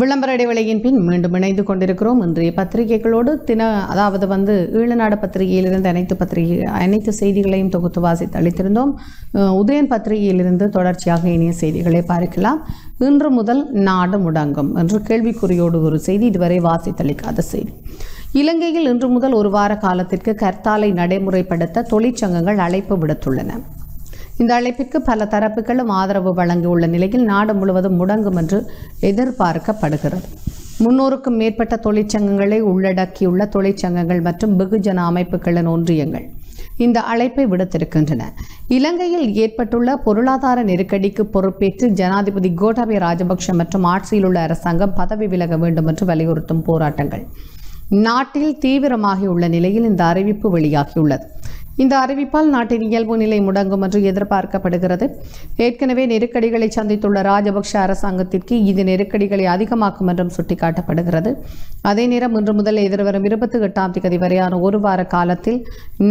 விளம்பர இடைவெளியின் பின் மீண்டும் இணைந்து கொண்டிருக்கிறோம் இன்றைய பத்திரிகைகளோடு தின அதாவது வந்து ஈழநாடு பத்திரிகையிலிருந்து அனைத்து பத்திரிகை அனைத்து செய்திகளையும் தொகுத்து வாசித்து அளித்திருந்தோம் உதயன் பத்திரிகையிலிருந்து தொடர்ச்சியாக இணைய செய்திகளை பார்க்கலாம் இன்று முதல் நாடு முடங்கும் என்று கேள்விக்குறியோடு ஒரு செய்தி இதுவரை வாசித்தளிக்காத செய்தி இலங்கையில் இன்று முதல் ஒரு வார காலத்திற்கு கர்த்தாலை நடைமுறைப்படுத்த தொழிற்சங்கங்கள் அழைப்பு விடுத்துள்ளன இந்த அழைப்பிற்கு பல தரப்புகளும் ஆதரவு வழங்கியுள்ள நிலையில் நாடு முழுவதும் முடங்கும் என்று எதிர்பார்க்கப்படுகிறது முன்னூறுக்கும் மேற்பட்ட தொழிற்சங்கங்களை உள்ளடக்கியுள்ள தொழிற்சங்கங்கள் மற்றும் வெகுஜன அமைப்புகளின் ஒன்றியங்கள் இந்த அழைப்பை விடுத்திருக்கின்றன இலங்கையில் ஏற்பட்டுள்ள பொருளாதார நெருக்கடிக்கு பொறுப்பேற்று ஜனாதிபதி கோட்டாபய ராஜபக்ஷ மற்றும் ஆட்சியில் உள்ள அரசாங்கம் பதவி விலக வேண்டும் என்று வலியுறுத்தும் போராட்டங்கள் நாட்டில் தீவிரமாகியுள்ள நிலையில் இந்த அறிவிப்பு வெளியாகியுள்ளது இந்த அறிவிப்பால் நாட்டின் இயல்பு நிலை முடங்கும் என்று எதிர்பார்க்கப்படுகிறது ஏற்கனவே நெருக்கடிகளை சந்தித்துள்ள ராஜபக்ஷ அரசாங்கத்திற்கு இது நெருக்கடிகளை அதிகமாக்கும் என்றும் சுட்டிக்காட்டப்படுகிறது அதே நேரம் இன்று முதல் எதிர்வரும் இருபத்தி எட்டாம் தேதி வரையான ஒரு வார காலத்தில்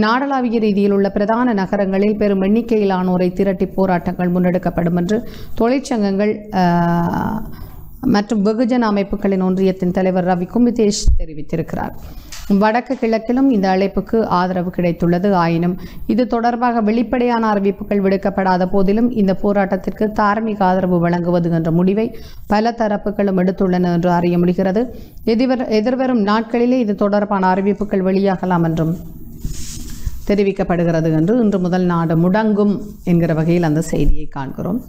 நாடளாவிய ரீதியில் உள்ள பிரதான நகரங்களில் பெரும் எண்ணிக்கையிலானோரை திரட்டி போராட்டங்கள் முன்னெடுக்கப்படும் என்று தொழிற்சங்கங்கள் மற்றும் வெகுஜன அமைப்புகளின் ஒன்றியத்தின் தலைவர் ரவி குமிதேஷ் தெரிவித்திருக்கிறார் வடக்கு கிழக்கிலும் இந்த அழைப்புக்கு ஆதரவு கிடைத்துள்ளது ஆயினும் இது தொடர்பாக வெளிப்படையான அறிவிப்புகள் விடுக்கப்படாத போதிலும் இந்த போராட்டத்திற்கு தார்மீக ஆதரவு வழங்குவது என்ற முடிவை பல தரப்புகளும் எடுத்துள்ளன என்று அறிய முடிகிறது எதிர்வரும் நாட்களிலே இது தொடர்பான அறிவிப்புகள் வெளியாகலாம் என்றும் தெரிவிக்கப்படுகிறது என்று இன்று முதல் நாடு முடங்கும் என்கிற வகையில் அந்த செய்தியை காண்கிறோம்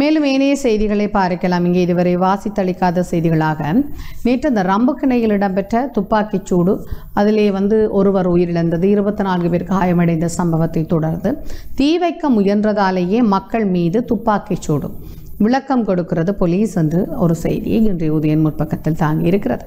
மேலும் ஏனைய செய்திகளை பார்க்கலாம் இங்கே இதுவரை வாசித்தளிக்காத செய்திகளாக நேற்று அந்த ரம்பக்கிணையில் இடம்பெற்ற துப்பாக்கிச் சூடு அதிலே வந்து ஒருவர் உயிரிழந்தது இருபத்தி நான்கு பேர் காயமடைந்த சம்பவத்தை தொடர்ந்து தீ வைக்க முயன்றதாலேயே மக்கள் மீது துப்பாக்கிச் சூடு விளக்கம் கொடுக்கிறது போலீஸ் என்று ஒரு செய்தியை இன்றைய உதயன் முற்பக்கத்தில் தாங்கி இருக்கிறது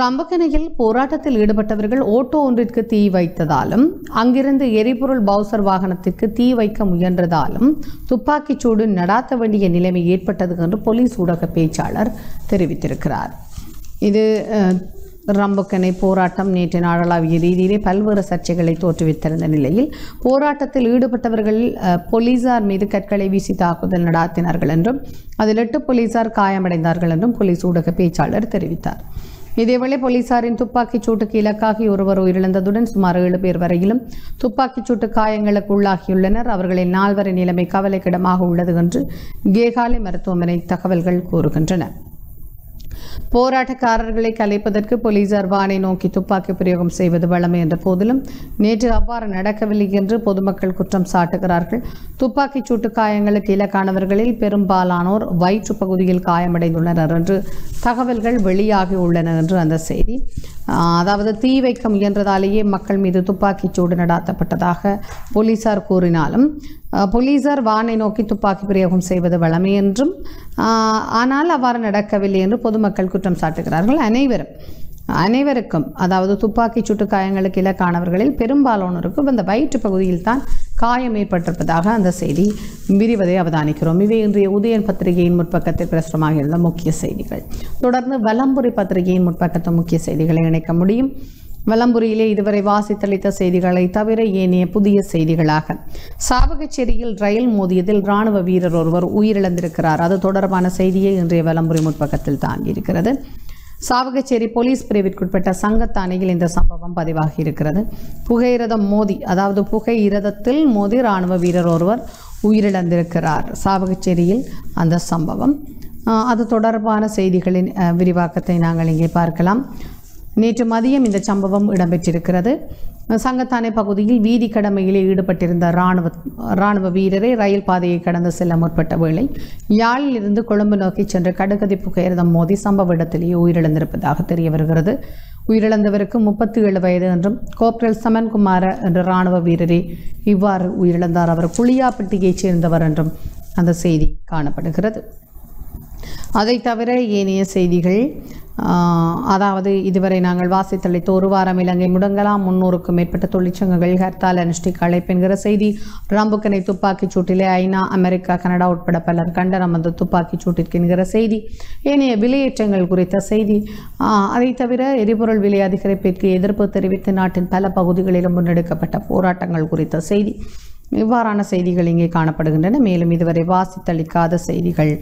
ரம்பகனையில் போராட்டத்தில் ஈடுபட்டவர்கள் ஓட்டோ ஒன்றிற்கு தீ வைத்ததாலும் அங்கிருந்து எரிபொருள் பவுசர் வாகனத்திற்கு தீ வைக்க முயன்றதாலும் துப்பாக்கிச் சூடு நடாத்த வேண்டிய நிலைமை ஏற்பட்டது என்று போலீஸ் ஊடக பேச்சாளர் தெரிவித்திருக்கிறார் இது ரம்பக்கனை போராட்டம் நேற்று நாடளாவிய ரீதியிலே பல்வேறு சர்ச்சைகளை தோற்றுவித்திருந்த நிலையில் போராட்டத்தில் ஈடுபட்டவர்கள் போலீசார் மீது கற்களை வீசி தாக்குதல் நடாத்தினார்கள் என்றும் அதில் எட்டு போலீசார் காயமடைந்தார்கள் என்றும் போலீஸ் ஊடக பேச்சாளர் தெரிவித்தார் இதேவேளை போலீசாரின் துப்பாக்கிச் சூட்டுக்கு இலக்காகி ஒருவர் உயிரிழந்ததுடன் சுமார் ஏழு பேர் வரையிலும் துப்பாக்கிச் சூட்டு காயங்களுக்கு உள்ளாகியுள்ளனர் அவர்களின் நால்வரின் நிலைமை கவலைக்கிடமாக உள்ளது என்று கேகாலை மருத்துவமனை தகவல்கள் கூறுகின்றன போராட்டக்காரர்களை கலைப்பதற்கு போலீசார் வானை நோக்கி துப்பாக்கி பிரயோகம் செய்வது வழமை என்ற போதிலும் நேற்று அவ்வாறு நடக்கவில்லை என்று பொதுமக்கள் குற்றம் சாட்டுகிறார்கள் துப்பாக்கிச் சூட்டு காயங்களுக்கு இலக்கானவர்களில் பெரும்பாலானோர் வயிற்று பகுதியில் காயமடைந்துள்ளனர் என்று தகவல்கள் வெளியாகி உள்ளன என்று அந்த செய்தி அதாவது தீ வைக்க முயன்றதாலேயே மக்கள் மீது துப்பாக்கிச் சூடு நடாத்தப்பட்டதாக போலீசார் கூறினாலும் போலீசார் வானை நோக்கி துப்பாக்கி பிரயோகம் செய்வது வழமை என்றும் ஆனால் அவ்வாறு நடக்கவில்லை என்று பொதுமக்கள் குற்றம் சாட்டுகிறார்கள் அனைவரும் அனைவருக்கும் அதாவது துப்பாக்கி சுட்டு காயங்களுக்கு இலக்கானவர்களில் பெரும்பாலானோருக்கும் அந்த வயிற்று பகுதியில் தான் காயம் ஏற்பட்டிருப்பதாக அந்த செய்தி விரிவதை அவதானிக்கிறோம் இவை இன்றைய உதயன் பத்திரிகையின் முற்பக்கத்தில் பிரசுரமாக இருந்த முக்கிய செய்திகள் தொடர்ந்து வலம்புரி பத்திரிகையின் முற்பக்கத்தின் முக்கிய செய்திகளை இணைக்க முடியும் வலம்புரியிலே இதுவரை வாசித்தளித்த செய்திகளை தவிர ஏனைய புதிய செய்திகளாக சாவகச்சேரியில் ரயில் மோதியதில் ராணுவ வீரர் ஒருவர் உயிரிழந்திருக்கிறார் அது தொடர்பான செய்தியே இன்றைய வலம்புரி முற்பக்கத்தில் தான் இருக்கிறது சாவகச்சேரி போலீஸ் பிரிவிற்குட்பட்ட சங்கத்தானையில் இந்த சம்பவம் பதிவாகி இருக்கிறது புகையிரதம் மோதி அதாவது புகையிரதத்தில் மோதி ராணுவ வீரர் ஒருவர் உயிரிழந்திருக்கிறார் சாவகச்சேரியில் அந்த சம்பவம் அது தொடர்பான செய்திகளின் விரிவாக்கத்தை நாங்கள் இங்கே பார்க்கலாம் நேற்று மதியம் இந்த சம்பவம் இடம்பெற்றிருக்கிறது சங்கத்தானை பகுதியில் வீதி கடமையிலே ஈடுபட்டிருந்த இராணுவ இராணுவ வீரரை ரயில் பாதையை கடந்து செல்ல முற்பட்ட வேளை யாழில் இருந்து கொழும்பு நோக்கி சென்ற கடுகதி புகையிரதம் மோதி சம்பவ இடத்திலேயே உயிரிழந்திருப்பதாக தெரிய வருகிறது உயிரிழந்தவருக்கு முப்பத்தி ஏழு வயது என்றும் கோப்ரல் சமன்குமார என்ற இராணுவ வீரரே இவ்வாறு உயிரிழந்தார் அவர் புளியாப்பட்டியைச் சேர்ந்தவர் என்றும் அந்த செய்தி காணப்படுகிறது அதை தவிர ஏனைய செய்திகள் அதாவது இதுவரை நாங்கள் வாசித்தளித்த ஒரு வாரம் இலங்கை முடங்கலாம் முன்னூறுக்கும் மேற்பட்ட தொழிற்சங்கங்கள் ஹர்த்தால் அனுஷ்டிக்க அழைப்பென்கிற செய்தி ராம்புக்கனை துப்பாக்கிச் சூட்டிலே ஐநா அமெரிக்கா கனடா உட்பட பலர் கண்டனம் அந்த துப்பாக்கிச் என்கிற செய்தி ஏனைய விலையேற்றங்கள் குறித்த செய்தி அதை தவிர எரிபொருள் விலை அதிகரிப்பிற்கு எதிர்ப்பு தெரிவித்து நாட்டின் பல பகுதிகளிலும் முன்னெடுக்கப்பட்ட போராட்டங்கள் குறித்த செய்தி இவ்வாறான செய்திகள் இங்கே காணப்படுகின்றன மேலும் இதுவரை வாசித்தளிக்காத செய்திகள்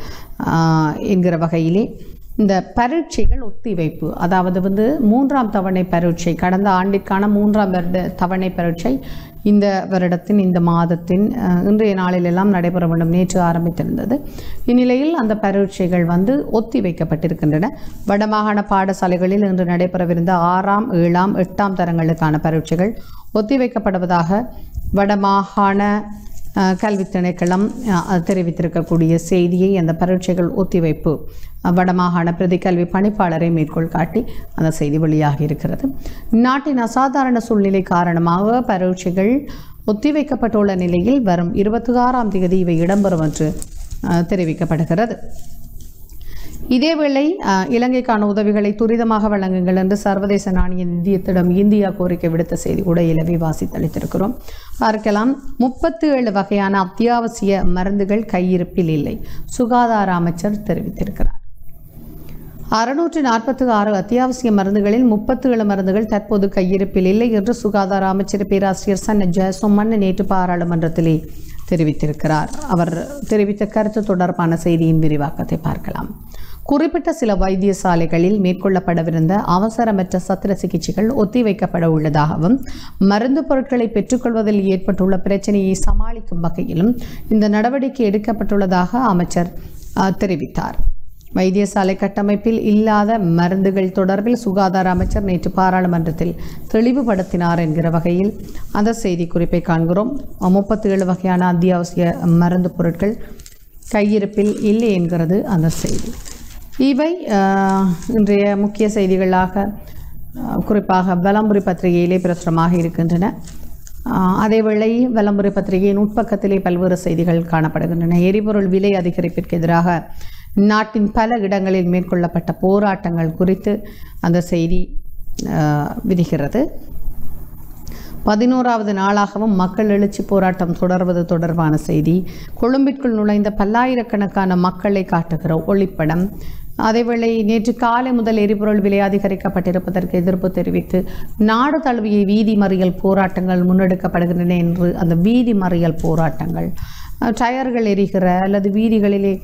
என்கிற வகையிலே இந்த பரீட்சைகள் ஒத்திவைப்பு அதாவது வந்து மூன்றாம் தவணை பரீட்சை கடந்த ஆண்டிற்கான மூன்றாம் வருட தவணை பரீட்சை இந்த வருடத்தின் இந்த மாதத்தின் இன்றைய நாளிலெல்லாம் நடைபெற வேண்டும் நேற்று ஆரம்பித்திருந்தது இந்நிலையில் அந்த பரீட்சைகள் வந்து ஒத்தி வைக்கப்பட்டிருக்கின்றன வடமாகாண பாடசாலைகளில் இன்று நடைபெறவிருந்த ஆறாம் ஏழாம் எட்டாம் தரங்களுக்கான பரீட்சைகள் ஒத்திவைக்கப்படுவதாக வடமாகாண கல்வி திணைக்களம் தெரிவித்திருக்கக்கூடிய செய்தியை அந்த பரீட்சைகள் ஒத்திவைப்பு வடமாகாண பிரதி கல்வி பணிப்பாளரை மேற்கோள் காட்டி அந்த செய்தி வெளியாகி இருக்கிறது நாட்டின் அசாதாரண சூழ்நிலை காரணமாக பரீட்சைகள் ஒத்திவைக்கப்பட்டுள்ள நிலையில் வரும் இருபத்தி ஆறாம் தேதி இவை இடம்பெறும் என்று தெரிவிக்கப்படுகிறது இதேவேளை இலங்கைக்கான உதவிகளை துரிதமாக வழங்குங்கள் என்று சர்வதேச நாணய நிதியத்திடம் இந்தியா கோரிக்கை விடுத்த செய்தி கூட இலவி வாசித்தளித்திருக்கிறோம் பார்க்கலாம் முப்பத்தி ஏழு வகையான அத்தியாவசிய மருந்துகள் கையிருப்பில் இல்லை சுகாதார அமைச்சர் தெரிவித்திருக்கிறார் அறுநூற்றி நாற்பத்தி ஆறு அத்தியாவசிய மருந்துகளில் முப்பத்தி ஏழு மருந்துகள் தற்போது கையிருப்பில் இல்லை என்று சுகாதார அமைச்சர் பேராசிரியர் சன் ஜெயசுமன் நேற்று பாராளுமன்றத்திலே தெரிவித்திருக்கிறார் அவர் தெரிவித்த கருத்து தொடர்பான செய்தியின் விரிவாக்கத்தை பார்க்கலாம் குறிப்பிட்ட சில வைத்தியசாலைகளில் மேற்கொள்ளப்படவிருந்த அவசரமற்ற சத்திர சிகிச்சைகள் ஒத்திவைக்கப்பட உள்ளதாகவும் மருந்து பொருட்களை பெற்றுக்கொள்வதில் ஏற்பட்டுள்ள பிரச்சனையை சமாளிக்கும் வகையிலும் இந்த நடவடிக்கை எடுக்கப்பட்டுள்ளதாக அமைச்சர் தெரிவித்தார் வைத்தியசாலை கட்டமைப்பில் இல்லாத மருந்துகள் தொடர்பில் சுகாதார அமைச்சர் நேற்று பாராளுமன்றத்தில் தெளிவுபடுத்தினார் என்கிற வகையில் அந்த செய்தி குறிப்பை காண்கிறோம் முப்பத்தி ஏழு வகையான அத்தியாவசிய மருந்து பொருட்கள் கையிருப்பில் இல்லை என்கிறது அந்த செய்தி இவை இன்றைய முக்கிய செய்திகளாக குறிப்பாக வலம்புரி பத்திரிகையிலே பிரசுரமாக இருக்கின்றன அதேவேளை வலம்புரி பத்திரிகையின் உட்பக்கத்திலே பல்வேறு செய்திகள் காணப்படுகின்றன எரிபொருள் விலை அதிகரிப்பிற்கு எதிராக நாட்டின் பல இடங்களில் மேற்கொள்ளப்பட்ட போராட்டங்கள் குறித்து அந்த செய்தி விதிகிறது பதினோராவது நாளாகவும் மக்கள் எழுச்சி போராட்டம் தொடர்வது தொடர்பான செய்தி கொழும்பிற்குள் நுழைந்த பல்லாயிரக்கணக்கான மக்களை காட்டுகிற ஒளிப்படம் அதேவேளை நேற்று காலை முதல் எரிபொருள் விலை அதிகரிக்கப்பட்டிருப்பதற்கு எதிர்ப்பு தெரிவித்து நாடு தழுவிய வீதி மறியல் போராட்டங்கள் முன்னெடுக்கப்படுகின்றன என்று அந்த வீதி மறியல் போராட்டங்கள் டயர்கள் எரிகிற அல்லது வீதிகளிலே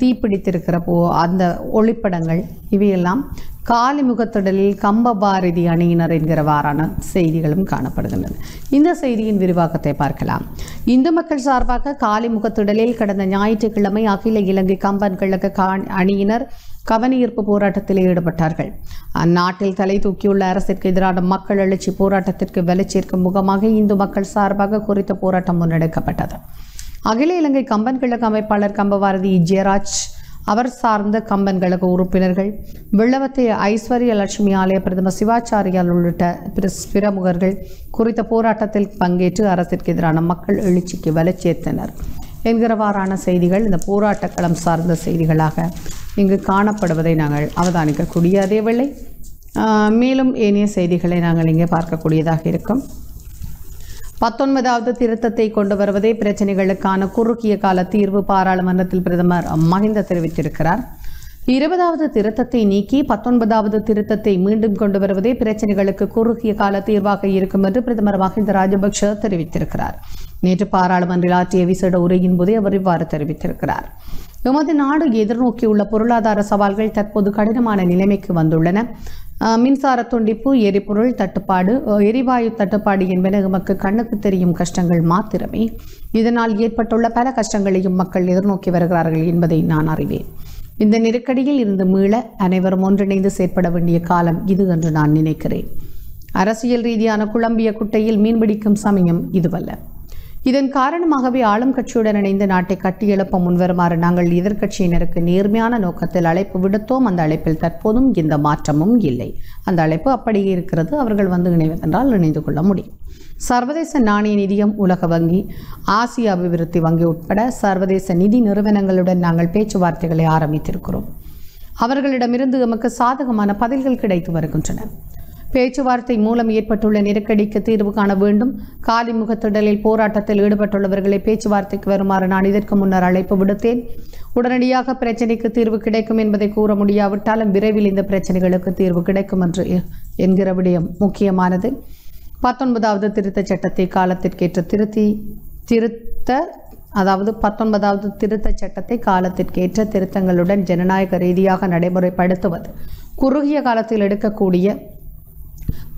தீப்பிடித்திருக்கிறப்போ அந்த ஒளிப்படங்கள் இவையெல்லாம் காலிமுகத்தொடலில் கம்ப பாரதி அணியினர் என்கிறவாறான செய்திகளும் காணப்படுகின்றன இந்த செய்தியின் விரிவாக்கத்தை பார்க்கலாம் இந்து மக்கள் சார்பாக காலிமுகத்திடலில் கடந்த ஞாயிற்றுக்கிழமை அகில இலங்கை கம்பன் கிழக்கு அணியினர் கவனஈர்ப்பு போராட்டத்தில் ஈடுபட்டார்கள் அந்நாட்டில் தலை தூக்கியுள்ள அரசிற்கு எதிரான மக்கள் எழுச்சி போராட்டத்திற்கு வெளிச்சேர்க்கும் முகமாக இந்து மக்கள் சார்பாக குறித்த போராட்டம் முன்னெடுக்கப்பட்டது அகில இலங்கை கம்பன் கழக அமைப்பாளர் கம்பபாரதி ஜெயராஜ் அவர் சார்ந்த கம்பன் கழக உறுப்பினர்கள் வெள்ளவத்தை ஐஸ்வர்ய லட்சுமி ஆலய பிரதமர் சிவாச்சாரியால் உள்ளிட்ட பிரமுகர்கள் குறித்த போராட்டத்தில் பங்கேற்று அரசிற்கு எதிரான மக்கள் எழுச்சிக்கு சேர்த்தனர் என்கிறவாறான செய்திகள் இந்த போராட்ட களம் சார்ந்த செய்திகளாக இங்கு காணப்படுவதை நாங்கள் அவதானிக்கக்கூடிய அதேவேளை மேலும் ஏனைய செய்திகளை நாங்கள் இங்கே பார்க்கக்கூடியதாக இருக்கும் பத்தொன்பதாவது திருத்தத்தை கொண்டு வருவதே பிரச்சனைகளுக்கான குறுகிய கால தீர்வு பாராளுமன்றத்தில் பிரதமர் மஹிந்த தெரிவித்திருக்கிறார் இருபதாவது திருத்தத்தை நீக்கி பத்தொன்பதாவது திருத்தத்தை மீண்டும் கொண்டு வருவதே பிரச்சனைகளுக்கு குறுகிய கால தீர்வாக இருக்கும் என்று பிரதமர் மஹிந்த ராஜபக்ஷ தெரிவித்திருக்கிறார் நேற்று பாராளுமன்றில் ஆற்றிய விசேட உரையின் போதே அவர் இவ்வாறு தெரிவித்திருக்கிறார் எமது நாடு எதிர்நோக்கியுள்ள பொருளாதார சவால்கள் தற்போது கடினமான நிலைமைக்கு வந்துள்ளன மின்சார துண்டிப்பு எரிபொருள் தட்டுப்பாடு எரிவாயு தட்டுப்பாடு என்பன நமக்கு கண்ணுக்கு தெரியும் கஷ்டங்கள் மாத்திரமே இதனால் ஏற்பட்டுள்ள பல கஷ்டங்களையும் மக்கள் எதிர்நோக்கி வருகிறார்கள் என்பதை நான் அறிவேன் இந்த நெருக்கடியில் இருந்து மீள அனைவரும் ஒன்றிணைந்து செயற்பட வேண்டிய காலம் இது என்று நான் நினைக்கிறேன் அரசியல் ரீதியான குழம்பிய குட்டையில் மீன்பிடிக்கும் சமயம் இதுவல்ல இதன் காரணமாகவே ஆளும் கட்சியுடன் இணைந்து நாட்டை கட்டியெழுப்ப முன்வருமாறு நாங்கள் எதிர்க்கட்சியினருக்கு நேர்மையான நோக்கத்தில் அழைப்பு விடுத்தோம் அந்த அழைப்பில் தற்போதும் இந்த மாற்றமும் இல்லை அந்த அழைப்பு அப்படியே இருக்கிறது அவர்கள் வந்து இணைவதென்றால் இணைந்து கொள்ள முடியும் சர்வதேச நாணய நிதியம் உலக வங்கி ஆசிய அபிவிருத்தி வங்கி உட்பட சர்வதேச நிதி நிறுவனங்களுடன் நாங்கள் பேச்சுவார்த்தைகளை ஆரம்பித்திருக்கிறோம் அவர்களிடமிருந்து எமக்கு சாதகமான பதில்கள் கிடைத்து வருகின்றன பேச்சுவார்த்தை மூலம் ஏற்பட்டுள்ள நெருக்கடிக்கு தீர்வு காண வேண்டும் திடலில் போராட்டத்தில் ஈடுபட்டுள்ளவர்களை பேச்சுவார்த்தைக்கு வருமாறு நான் இதற்கு முன்னர் அழைப்பு விடுத்தேன் உடனடியாக பிரச்சனைக்கு தீர்வு கிடைக்கும் என்பதை கூற முடியாவிட்டாலும் விரைவில் இந்த பிரச்சனைகளுக்கு தீர்வு கிடைக்கும் என்று என்கிற விடயம் முக்கியமானது பத்தொன்பதாவது திருத்த சட்டத்தை காலத்திற்கேற்ற திருத்தி திருத்த அதாவது பத்தொன்பதாவது திருத்த சட்டத்தை காலத்திற்கேற்ற திருத்தங்களுடன் ஜனநாயக ரீதியாக நடைமுறைப்படுத்துவது குறுகிய காலத்தில் எடுக்கக்கூடிய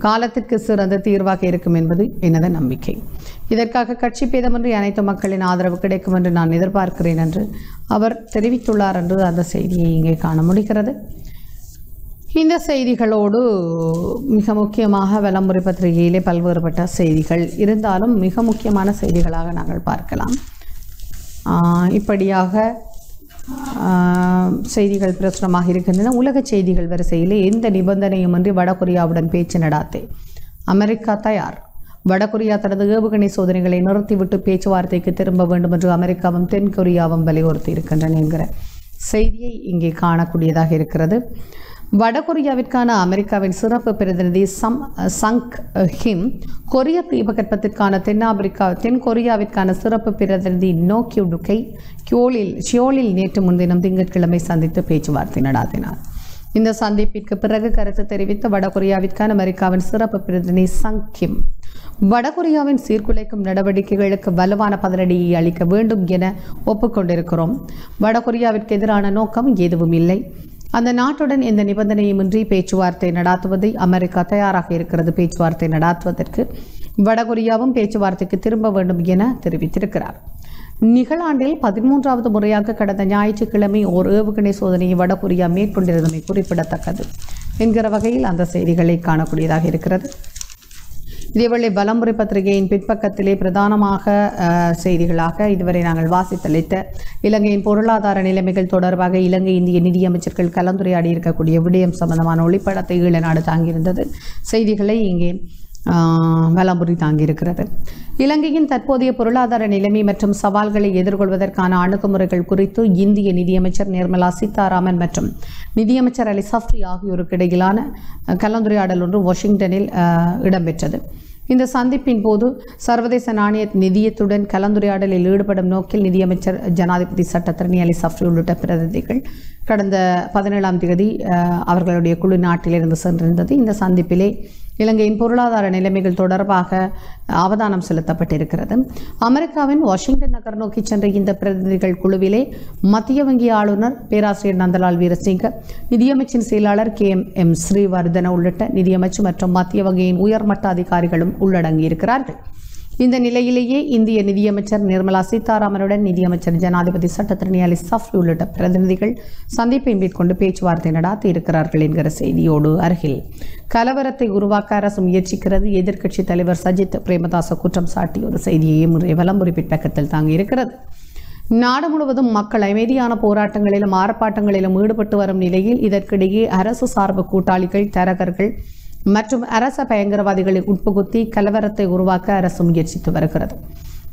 காலத்திற்கு சிறந்த தீர்வாக இருக்கும் என்பது எனது நம்பிக்கை இதற்காக கட்சி பேதமின்றி அனைத்து மக்களின் ஆதரவு கிடைக்கும் என்று நான் எதிர்பார்க்கிறேன் என்று அவர் தெரிவித்துள்ளார் என்று அந்த செய்தியை இங்கே காண முடிகிறது இந்த செய்திகளோடு மிக முக்கியமாக வலம்புரி பத்திரிகையிலே பல்வேறுபட்ட செய்திகள் இருந்தாலும் மிக முக்கியமான செய்திகளாக நாங்கள் பார்க்கலாம் இப்படியாக செய்திகள் பிரசுரமாக இருக்கின்றன உலக செய்திகள் வரிசையில் எந்த நிபந்தனையுமின்றி வடகொரியாவுடன் பேச்சு நடாத்தே அமெரிக்கா தயார் வடகொரியா தனது ஏவுகணை சோதனைகளை நிறுத்திவிட்டு பேச்சுவார்த்தைக்கு திரும்ப வேண்டும் என்று அமெரிக்காவும் தென்கொரியாவும் வலியுறுத்தி இருக்கின்றன என்கிற செய்தியை இங்கே காணக்கூடியதாக இருக்கிறது வடகொரியாவிற்கான அமெரிக்காவின் சிறப்பு பிரதிநிதி சம் சங்க் ஹிம் கொரிய தீபகற்பத்திற்கான தென்னாப்பிரிக்கா தென் கொரியாவிற்கான சிறப்பு பிரதிநிதி நோக்கியூ டுக்கை கியோலில் சியோலில் நேற்று முன்தினம் திங்கட்கிழமை சந்தித்து பேச்சுவார்த்தை நடாத்தினார் இந்த சந்திப்பிற்கு பிறகு கருத்து தெரிவித்த வடகொரியாவிற்கான அமெரிக்காவின் சிறப்பு பிரதிநிதி சங் கிம் வடகொரியாவின் சீர்குலைக்கும் நடவடிக்கைகளுக்கு வலுவான பதிலடியை அளிக்க வேண்டும் என ஒப்புக்கொண்டிருக்கிறோம் வடகொரியாவிற்கு எதிரான நோக்கம் எதுவும் இல்லை அந்த நாட்டுடன் இந்த நிபந்தனையுமின்றி பேச்சுவார்த்தை நடாத்துவதை அமெரிக்கா தயாராக இருக்கிறது பேச்சுவார்த்தை நடாத்துவதற்கு வடகொரியாவும் பேச்சுவார்த்தைக்கு திரும்ப வேண்டும் என தெரிவித்திருக்கிறார் நிகழாண்டில் பதிமூன்றாவது முறையாக கடந்த ஞாயிற்றுக்கிழமை ஓர் ஏவுகணை சோதனையை வடகொரியா மேற்கொண்டிருந்தமை குறிப்பிடத்தக்கது என்கிற வகையில் அந்த செய்திகளை காணக்கூடியதாக இருக்கிறது இதேவேளை வலமுறை பத்திரிகையின் பிற்பக்கத்திலே பிரதானமாக செய்திகளாக இதுவரை நாங்கள் வாசித்தளித்த இலங்கையின் பொருளாதார நிலைமைகள் தொடர்பாக இலங்கை இந்திய நிதியமைச்சர்கள் கலந்துரையாடி இருக்கக்கூடிய விடயம் சம்பந்தமான ஒளிப்படத்தை நாடு தாங்கியிருந்தது செய்திகளை இங்கே வலம்புரி தாங்கியிருக்கிறது இலங்கையின் தற்போதைய பொருளாதார நிலைமை மற்றும் சவால்களை எதிர்கொள்வதற்கான அணுகுமுறைகள் குறித்து இந்திய நிதியமைச்சர் நிர்மலா சீதாராமன் மற்றும் நிதியமைச்சர் அலி சஃப்ரி ஆகியோருக்கு இடையிலான கலந்துரையாடல் ஒன்று வாஷிங்டனில் இடம்பெற்றது இந்த சந்திப்பின் போது சர்வதேச நாணய நிதியத்துடன் கலந்துரையாடலில் ஈடுபடும் நோக்கில் நிதியமைச்சர் ஜனாதிபதி சட்டத்தரணி அலி சஃப்ரி உள்ளிட்ட பிரதிநிதிகள் கடந்த பதினேழாம் தேதி அவர்களுடைய குழு நாட்டிலிருந்து சென்றிருந்தது இந்த சந்திப்பிலே இலங்கையின் பொருளாதார நிலைமைகள் தொடர்பாக அவதானம் செலுத்தப்பட்டிருக்கிறது அமெரிக்காவின் வாஷிங்டன் நகர் நோக்கி சென்ற இந்த பிரதிநிதிகள் குழுவிலே மத்திய வங்கி ஆளுநர் பேராசிரியர் நந்தலால் வீரசிங்க நிதியமைச்சின் செயலாளர் கே எம் எம் ஸ்ரீவர்தன உள்ளிட்ட நிதியமைச்சு மற்றும் மத்திய வங்கியின் உயர்மட்ட அதிகாரிகளும் உள்ளடங்கியிருக்கிறார்கள் இந்த நிலையிலேயே இந்திய நிதியமைச்சர் நிர்மலா சீதாராமனுடன் நிதியமைச்சர் ஜனாதிபதி சட்டத்திரணி அலி சஃப்ரி உள்ளிட்ட பிரதிநிதிகள் சந்திப்பை மேற்கொண்டு பேச்சுவார்த்தை நடாத்தி இருக்கிறார்கள் என்கிற செய்தியோடு அருகில் கலவரத்தை உருவாக்க அரசு முயற்சிக்கிறது எதிர்க்கட்சித் தலைவர் சஜித் பிரேமதாச குற்றம் சாட்டிய ஒரு செய்தியையும் வலம் குறிப்பிட்ட தாங்கியிருக்கிறது நாடு முழுவதும் மக்கள் அமைதியான போராட்டங்களிலும் ஆர்ப்பாட்டங்களிலும் ஈடுபட்டு வரும் நிலையில் இதற்கிடையே அரசு சார்பு கூட்டாளிகள் தரகர்கள் மற்றும் அரச பயங்கரவாதிகளை உட்புகுத்தி கலவரத்தை உருவாக்க அரசு முயற்சித்து வருகிறது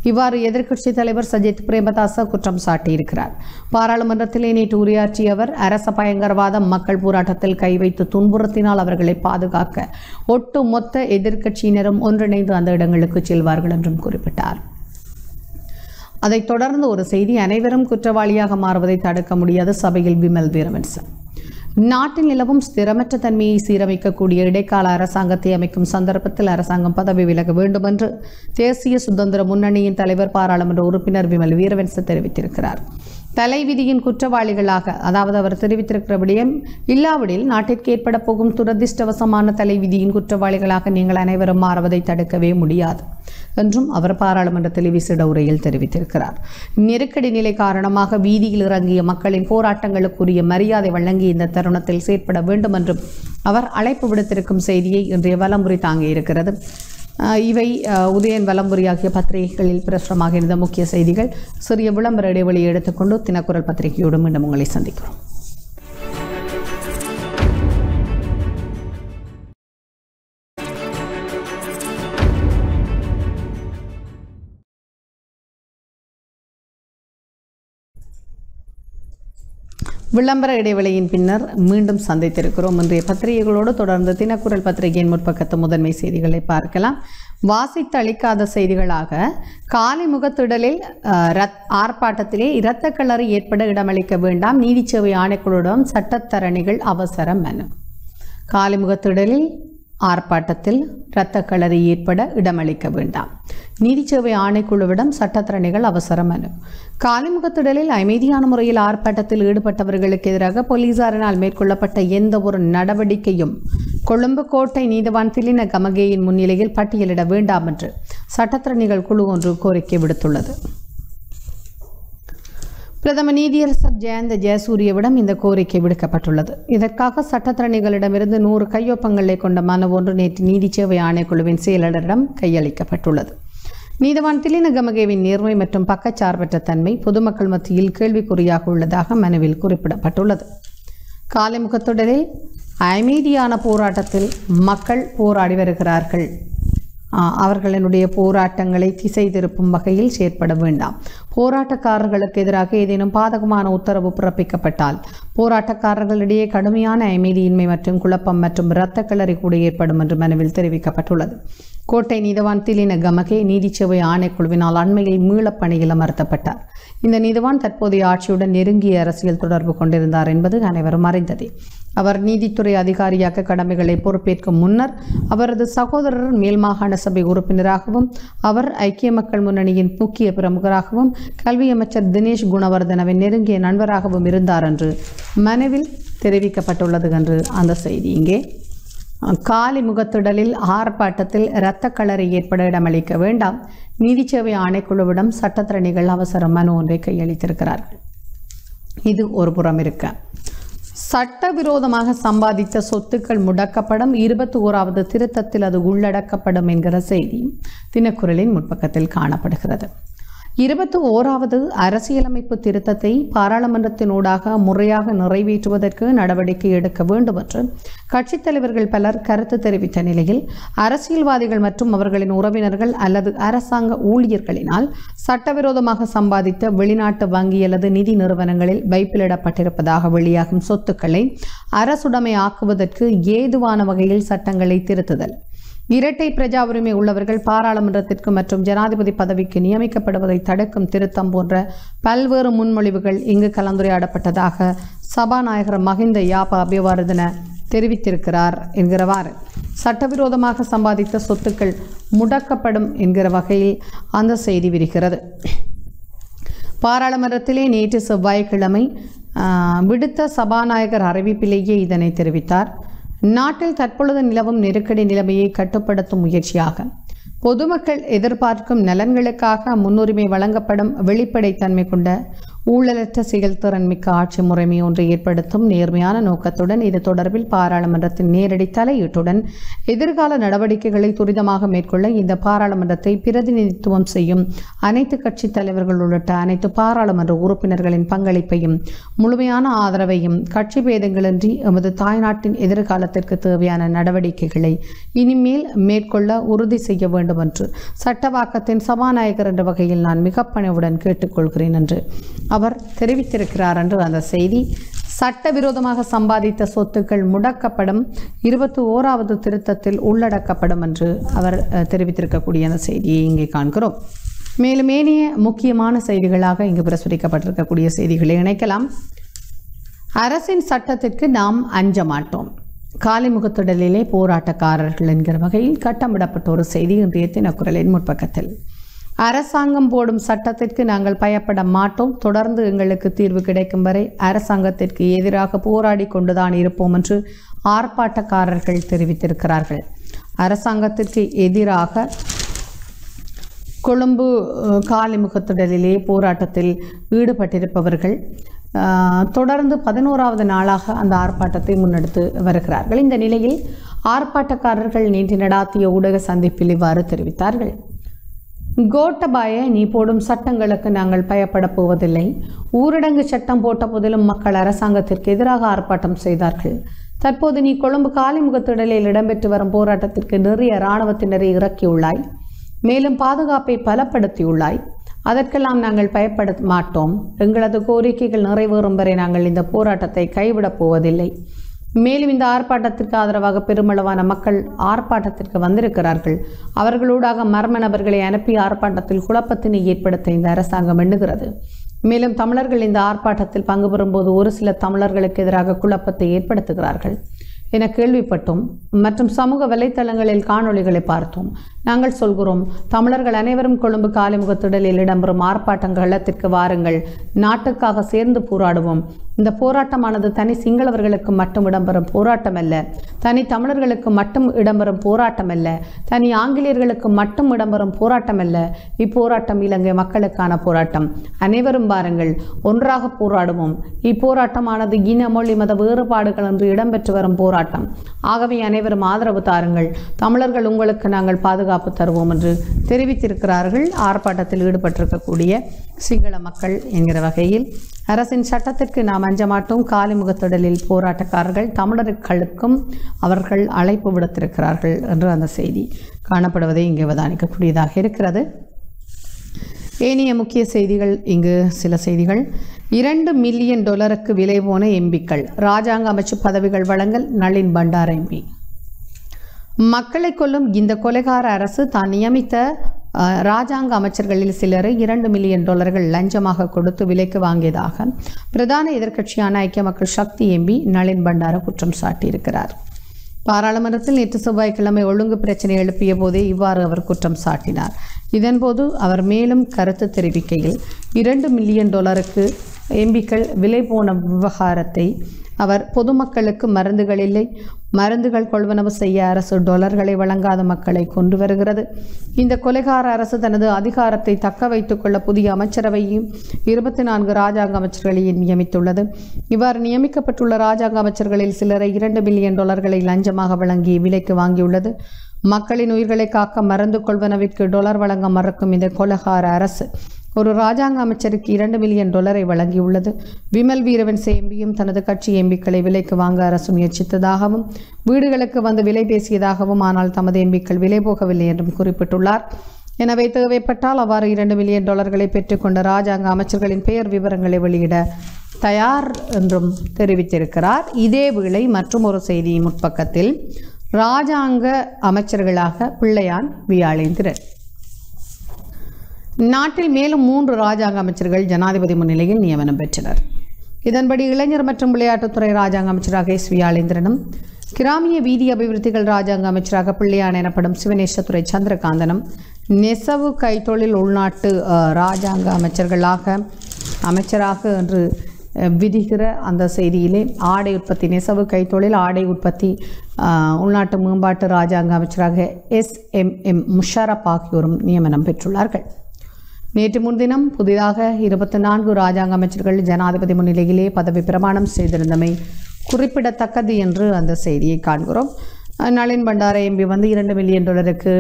இவ்வாறு எதிர்கட்சி தலைவர் சஜித் பிரேமதாச குற்றம் சாட்டியிருக்கிறார் பாராளுமன்றத்திலே நேற்று உரையாற்றிய அவர் அரச பயங்கரவாத மக்கள் போராட்டத்தில் கை வைத்து துன்புறுத்தினால் அவர்களை பாதுகாக்க ஒட்டுமொத்த எதிர்க்கட்சியினரும் ஒன்றிணைந்து அந்த இடங்களுக்கு செல்வார்கள் என்றும் குறிப்பிட்டார் அதைத் தொடர்ந்து ஒரு செய்தி அனைவரும் குற்றவாளியாக மாறுவதை தடுக்க முடியாது சபையில் விமல் வீரமன்சன் நாட்டில் நிலவும் ஸ்திரமற்ற தன்மையை சீரமைக்கக்கூடிய இடைக்கால அரசாங்கத்தை அமைக்கும் சந்தர்ப்பத்தில் அரசாங்கம் பதவி விலக வேண்டும் என்று தேசிய சுதந்திர முன்னணியின் தலைவர் பாராளுமன்ற உறுப்பினர் விமல் வீரவன்ச தெரிவித்திருக்கிறார் தலைவிதியின் குற்றவாளிகளாக அதாவது அவர் தெரிவித்திருக்கிற விடயம் இல்லாவிடில் நாட்டிற்கு ஏற்பட போகும் துரதிர்ஷ்டவசமான தலைவிதியின் குற்றவாளிகளாக நீங்கள் அனைவரும் மாறுவதை தடுக்கவே முடியாது என்றும் அவர் பாராளுமன்றத்தில் விசிட உரையில் தெரிவித்திருக்கிறார் நெருக்கடி நிலை காரணமாக வீதியில் இறங்கிய மக்களின் போராட்டங்களுக்குரிய மரியாதை வழங்கி இந்த தருணத்தில் செயற்பட வேண்டும் என்றும் அவர் அழைப்பு விடுத்திருக்கும் செய்தியை இன்றைய வலமுறை தாங்கியிருக்கிறது இவை உதயன் வலம்புரியாகிய பத்திரிகைகளில் பிரசுரமாக இருந்த முக்கிய செய்திகள் சிறிய விளம்பர இடைவெளியை எடுத்துக்கொண்டு தினக்குரல் பத்திரிகையோடு மீண்டும் உங்களை சந்திக்கிறோம் விளம்பர இடைவெளியின் பின்னர் மீண்டும் சந்தித்திருக்கிறோம் இன்றைய பத்திரிகைகளோடு தொடர்ந்து தினக்குரல் பத்திரிகையின் முற்பக்கத்து முதன்மை செய்திகளை பார்க்கலாம் வாசித்து அளிக்காத செய்திகளாக காலை முகத்திடலில் ரத் ஆர்ப்பாட்டத்திலே இரத்த கிளறி ஏற்பட இடமளிக்க வேண்டாம் நீதிச்சேவை ஆணைக்குழுவிடம் சட்டத்தரணிகள் அவசரம் மனு காலிமுகத்திடலில் ஆர்ப்பாட்டத்தில் இரத்த களறி ஏற்பட இடமளிக்க வேண்டாம் நீதிச்சேவை ஆணைக்குழுவிடம் சட்டத்தரணிகள் அவசர மனு காலிமுகத்திடலில் அமைதியான முறையில் ஆர்ப்பாட்டத்தில் ஈடுபட்டவர்களுக்கு எதிராக போலீசாரினால் மேற்கொள்ளப்பட்ட எந்த ஒரு நடவடிக்கையும் கொழும்பு கோட்டை நீதவான் திலின கமகேயின் முன்னிலையில் பட்டியலிட வேண்டாம் என்று சட்டத்தரணிகள் குழு ஒன்று கோரிக்கை விடுத்துள்ளது பிரதம நீதியரசர் ஜெயந்த ஜெயசூரியவிடம் இந்த கோரிக்கை விடுக்கப்பட்டுள்ளது இதற்காக சட்டத்தரணிகளிடமிருந்து நூறு கையொப்பங்களை கொண்ட மனு ஒன்று நேற்று நீதி சேவை ஆணைக்குழுவின் செயலாளரிடம் கையளிக்கப்பட்டுள்ளது நீதவான் கமகேவின் நேர்மை மற்றும் பக்கச்சார்பற்ற தன்மை பொதுமக்கள் மத்தியில் கேள்விக்குறியாக உள்ளதாக மனுவில் குறிப்பிடப்பட்டுள்ளது காலிமுகத்தொடரில் அமைதியான போராட்டத்தில் மக்கள் போராடி வருகிறார்கள் அவர்களினுடைய போராட்டங்களை திசை திருப்பும் வகையில் செயற்பட வேண்டாம் போராட்டக்காரர்களுக்கு எதிராக ஏதேனும் பாதகமான உத்தரவு பிறப்பிக்கப்பட்டால் போராட்டக்காரர்களிடையே கடுமையான அமைதியின்மை மற்றும் குழப்பம் மற்றும் இரத்த கிளறி கூட ஏற்படும் என்று மனுவில் தெரிவிக்கப்பட்டுள்ளது கோட்டை நீதவான் திலின கமகே நீதிச்சேவை ஆணைக்குழுவினால் அண்மையில் மீளப்பணியில் அமர்த்தப்பட்டார் இந்த நீதவான் தற்போதைய ஆட்சியுடன் நெருங்கிய அரசியல் தொடர்பு கொண்டிருந்தார் என்பது அனைவரும் அறிந்ததே அவர் நீதித்துறை அதிகாரியாக கடமைகளை பொறுப்பேற்கும் முன்னர் அவரது சகோதரர் மேல் மாகாண சபை உறுப்பினராகவும் அவர் ஐக்கிய மக்கள் முன்னணியின் முக்கிய பிரமுகராகவும் கல்வி அமைச்சர் தினேஷ் குணவர்தனவின் நெருங்கிய நண்பராகவும் இருந்தார் என்று மனுவில் தெரிவிக்கப்பட்டுள்ளது என்று அந்த செய்தி இங்கே காலி முகத்துடலில் ஆர்ப்பாட்டத்தில் இரத்த கலரை ஏற்பட இடமளிக்க வேண்டாம் நீதி சேவை ஆணைக்குழுவிடம் சட்டத்திரணிகள் அவசர மனு ஒன்றை கையளித்திருக்கிறார்கள் இது ஒரு புறம் இருக்க சட்டவிரோதமாக சம்பாதித்த சொத்துக்கள் முடக்கப்படும் இருபத்தி ஓராவது திருத்தத்தில் அது உள்ளடக்கப்படும் என்கிற செய்தியும் தினக்குரலின் முற்பக்கத்தில் காணப்படுகிறது இருபத்தி ஓராவது அரசியலமைப்பு திருத்தத்தை பாராளுமன்றத்தினூடாக முறையாக நிறைவேற்றுவதற்கு நடவடிக்கை எடுக்க வேண்டும் என்று கட்சித் தலைவர்கள் பலர் கருத்து தெரிவித்த நிலையில் அரசியல்வாதிகள் மற்றும் அவர்களின் உறவினர்கள் அல்லது அரசாங்க ஊழியர்களினால் சட்டவிரோதமாக சம்பாதித்த வெளிநாட்டு வங்கி அல்லது நிதி நிறுவனங்களில் வைப்பிலிடப்பட்டிருப்பதாக வெளியாகும் சொத்துக்களை அரசுடைமை ஆக்குவதற்கு ஏதுவான வகையில் சட்டங்களை திருத்துதல் இரட்டை பிரஜா உரிமை உள்ளவர்கள் பாராளுமன்றத்திற்கு மற்றும் ஜனாதிபதி பதவிக்கு நியமிக்கப்படுவதை தடுக்கும் திருத்தம் போன்ற பல்வேறு முன்மொழிவுகள் இங்கு கலந்துரையாடப்பட்டதாக சபாநாயகர் மஹிந்த யாபா அபிவாரதன தெரிவித்திருக்கிறார் என்கிறவாறு சட்டவிரோதமாக சம்பாதித்த சொத்துக்கள் முடக்கப்படும் என்கிற வகையில் அந்த செய்தி விரிகிறது பாராளுமன்றத்திலே நேற்று செவ்வாய்க்கிழமை விடுத்த சபாநாயகர் அறிவிப்பிலேயே இதனை தெரிவித்தார் நாட்டில் தற்பொழுது நிலவும் நெருக்கடி நிலைமையை கட்டுப்படுத்தும் முயற்சியாக பொதுமக்கள் எதிர்பார்க்கும் நலன்களுக்காக முன்னுரிமை வழங்கப்படும் வெளிப்படைத்தன்மை கொண்ட ஊழலற்ற செயல்திறன் மிக்க ஆட்சி முறைமை ஒன்றை ஏற்படுத்தும் நேர்மையான நோக்கத்துடன் இது தொடர்பில் பாராளுமன்றத்தின் நேரடி தலையீட்டுடன் எதிர்கால நடவடிக்கைகளை துரிதமாக மேற்கொள்ள இந்த பாராளுமன்றத்தை பிரதிநிதித்துவம் செய்யும் அனைத்து கட்சி தலைவர்கள் உள்ளிட்ட அனைத்து பாராளுமன்ற உறுப்பினர்களின் பங்களிப்பையும் முழுமையான ஆதரவையும் கட்சி பேதங்களின்றி எமது தாய்நாட்டின் எதிர்காலத்திற்கு தேவையான நடவடிக்கைகளை இனிமேல் மேற்கொள்ள உறுதி செய்ய வேண்டும் என்று சட்டவாக்கத்தின் சபாநாயகர் என்ற வகையில் நான் மிகப்பணிவுடன் கேட்டுக்கொள்கிறேன் என்று அவர் தெரிவித்திருக்கிறார் என்று அந்த செய்தி சட்டவிரோதமாக சம்பாதித்த சொத்துக்கள் முடக்கப்படும் இருபத்தி ஓராவது திருத்தத்தில் உள்ளடக்கப்படும் என்று அவர் தெரிவித்திருக்கக்கூடிய அந்த செய்தியை இங்கே காண்கிறோம் மேலும் ஏனைய முக்கியமான செய்திகளாக இங்கு பிரசுரிக்கப்பட்டிருக்கக்கூடிய செய்திகளை இணைக்கலாம் அரசின் சட்டத்திற்கு நாம் அஞ்ச மாட்டோம் காலிமுகத்துடலிலே போராட்டக்காரர்கள் என்கிற வகையில் கட்டமிடப்பட்ட ஒரு செய்தி இன்றைய தினக்குரலின் முற்பக்கத்தில் அரசாங்கம் போடும் சட்டத்திற்கு நாங்கள் பயப்பட மாட்டோம் தொடர்ந்து எங்களுக்கு தீர்வு கிடைக்கும் வரை அரசாங்கத்திற்கு எதிராக போராடி கொண்டுதான் இருப்போம் என்று ஆர்ப்பாட்டக்காரர்கள் தெரிவித்திருக்கிறார்கள் அரசாங்கத்திற்கு எதிராக கொழும்பு காலிமுகத்திடலிலே போராட்டத்தில் ஈடுபட்டிருப்பவர்கள் தொடர்ந்து பதினோராவது நாளாக அந்த ஆர்ப்பாட்டத்தை முன்னெடுத்து வருகிறார்கள் இந்த நிலையில் ஆர்ப்பாட்டக்காரர்கள் நேற்று நடாத்திய ஊடக சந்திப்பில் இவ்வாறு தெரிவித்தார்கள் கோட்டபாய நீ போடும் சட்டங்களுக்கு நாங்கள் பயப்பட போவதில்லை ஊரடங்கு சட்டம் போட்ட போதிலும் மக்கள் அரசாங்கத்திற்கு எதிராக ஆர்ப்பாட்டம் செய்தார்கள் தற்போது நீ கொழும்பு காலிமுகத்திடலில் இடம்பெற்று வரும் போராட்டத்திற்கு நிறைய இராணுவத்தினரை இறக்கியுள்ளாய் மேலும் பாதுகாப்பை பலப்படுத்தியுள்ளாய் அதற்கெல்லாம் நாங்கள் பயப்பட மாட்டோம் எங்களது கோரிக்கைகள் நிறைவேறும் வரை நாங்கள் இந்த போராட்டத்தை கைவிடப் போவதில்லை மேலும் இந்த ஆர்ப்பாட்டத்திற்கு ஆதரவாக பெருமளவான மக்கள் ஆர்ப்பாட்டத்திற்கு வந்திருக்கிறார்கள் அவர்களூடாக மர்ம நபர்களை அனுப்பி ஆர்ப்பாட்டத்தில் குழப்பத்தினை ஏற்படுத்த இந்த அரசாங்கம் எண்ணுகிறது மேலும் தமிழர்கள் இந்த ஆர்ப்பாட்டத்தில் பங்கு பெறும்போது ஒரு சில தமிழர்களுக்கு எதிராக குழப்பத்தை ஏற்படுத்துகிறார்கள் என கேள்விப்பட்டோம் மற்றும் சமூக வலைத்தளங்களில் காணொளிகளை பார்த்தோம் நாங்கள் சொல்கிறோம் தமிழர்கள் அனைவரும் கொழும்பு காலிமுகத்திடலில் இடம்பெறும் ஆர்ப்பாட்டம் கள்ளத்திற்கு வாருங்கள் நாட்டுக்காக சேர்ந்து போராடுவோம் இந்த போராட்டமானது தனி சிங்களவர்களுக்கு மட்டும் இடம்பெறும் போராட்டம் அல்ல தனி தமிழர்களுக்கு மட்டும் இடம்பெறும் போராட்டம் அல்ல தனி ஆங்கிலேயர்களுக்கு மட்டும் இடம்பெறும் போராட்டம் அல்ல இப்போராட்டம் இலங்கை மக்களுக்கான போராட்டம் அனைவரும் பாருங்கள் ஒன்றாக போராடுவோம் இப்போராட்டமானது இன மொழி மத வேறுபாடுகள் என்று இடம்பெற்று வரும் போராட்டம் போராட்டம் ஆகவே அனைவரும் ஆதரவு தாருங்கள் தமிழர்கள் உங்களுக்கு நாங்கள் பாதுகாப்பு தருவோம் என்று தெரிவித்திருக்கிறார்கள் ஆர்ப்பாட்டத்தில் ஈடுபட்டிருக்கக்கூடிய சிங்கள மக்கள் என்கிற வகையில் அரசின் சட்டத்திற்கு நாம் அஞ்ச மாட்டோம் காலிமுகத்திடலில் போராட்டக்காரர்கள் தமிழர்களுக்கும் அவர்கள் அழைப்பு விடுத்திருக்கிறார்கள் என்று அந்த செய்தி காணப்படுவதை இங்கே அவதானிக்கக்கூடியதாக இருக்கிறது ஏனைய முக்கிய செய்திகள் இங்கு சில செய்திகள் இரண்டு மில்லியன் டொலருக்கு விலை போன எம்பிக்கள் ராஜாங்க அமைச்சு பதவிகள் வழங்கல் நளின் பண்டார் எம்பி மக்களை கொல்லும் இந்த கொலைகார அரசு தான் நியமித்த ராஜாங்க அமைச்சர்களில் சிலரை இரண்டு மில்லியன் டாலர்கள் லஞ்சமாக கொடுத்து விலைக்கு வாங்கியதாக பிரதான எதிர்க்கட்சியான ஐக்கிய மக்கள் சக்தி எம்பி நளின் பண்டார குற்றம் சாட்டியிருக்கிறார் பாராளுமன்றத்தில் நேற்று செவ்வாய்க்கிழமை ஒழுங்கு பிரச்சனை எழுப்பிய போதே இவ்வாறு அவர் குற்றம் சாட்டினார் இதன்போது அவர் மேலும் கருத்து தெரிவிக்கையில் இரண்டு மில்லியன் டாலருக்கு எம்பிக்கள் விலை போன விவகாரத்தை அவர் பொதுமக்களுக்கு மருந்துகள் இல்லை மருந்துகள் கொள்வனவு செய்ய அரசு டொலர்களை வழங்காத மக்களை கொண்டு வருகிறது இந்த கொலைகார அரசு தனது அதிகாரத்தை தக்க வைத்துக் கொள்ள புதிய அமைச்சரவையும் இருபத்தி நான்கு ராஜாங்க அமைச்சர்களையும் நியமித்துள்ளது இவ்வாறு நியமிக்கப்பட்டுள்ள ராஜாங்க அமைச்சர்களில் சிலரை இரண்டு மில்லியன் டாலர்களை லஞ்சமாக வழங்கி விலைக்கு வாங்கியுள்ளது மக்களின் உயிர்களை காக்க மருந்து கொள்வனவிற்கு டொலர் வழங்க மறக்கும் இந்த கொலகார அரசு ஒரு ராஜாங்க அமைச்சருக்கு இரண்டு மில்லியன் டாலரை வழங்கியுள்ளது விமல் வீரவன் எம்பியும் தனது கட்சி எம்பிக்களை விலைக்கு வாங்க அரசு முயற்சித்ததாகவும் வீடுகளுக்கு வந்து விலை பேசியதாகவும் ஆனால் தமது எம்பிக்கள் விலை போகவில்லை என்றும் குறிப்பிட்டுள்ளார் எனவே தேவைப்பட்டால் அவ்வாறு இரண்டு மில்லியன் டாலர்களை பெற்றுக்கொண்ட ராஜாங்க அமைச்சர்களின் பெயர் விவரங்களை வெளியிட தயார் என்றும் தெரிவித்திருக்கிறார் இதே வேளை மற்றும் ஒரு செய்தியின் முற்பக்கத்தில் ராஜாங்க அமைச்சர்களாக பிள்ளையான் வியாழேந்திரன் நாட்டில் மேலும் மூன்று ராஜாங்க அமைச்சர்கள் ஜனாதிபதி முன்னிலையில் நியமனம் பெற்றனர் இதன்படி இளைஞர் மற்றும் விளையாட்டுத்துறை ராஜாங்க அமைச்சராக எஸ் வி கிராமிய வீதி அபிவிருத்திகள் ராஜாங்க அமைச்சராக பிள்ளையான எனப்படும் சிவனேசத்துறை சந்திரகாந்தனும் நெசவு கைத்தொழில் உள்நாட்டு ராஜாங்க அமைச்சர்களாக அமைச்சராக என்று விதிகிற அந்த செய்தியிலே ஆடை உற்பத்தி நெசவு கைத்தொழில் ஆடை உற்பத்தி உள்நாட்டு மேம்பாட்டு ராஜாங்க அமைச்சராக எஸ் எம் எம் முஷாரப் ஆகியோரும் நியமனம் பெற்றுள்ளார்கள் நேற்று முன்தினம் புதிதாக இருபத்தி நான்கு ராஜாங்க அமைச்சர்கள் ஜனாதிபதி முன்னிலையிலே பதவி பிரமாணம் செய்திருந்தமை குறிப்பிடத்தக்கது என்று அந்த செய்தியை காண்கிறோம் நளின் பண்டார எம்பி வந்து இரண்டு மில்லியன் டாலருக்கு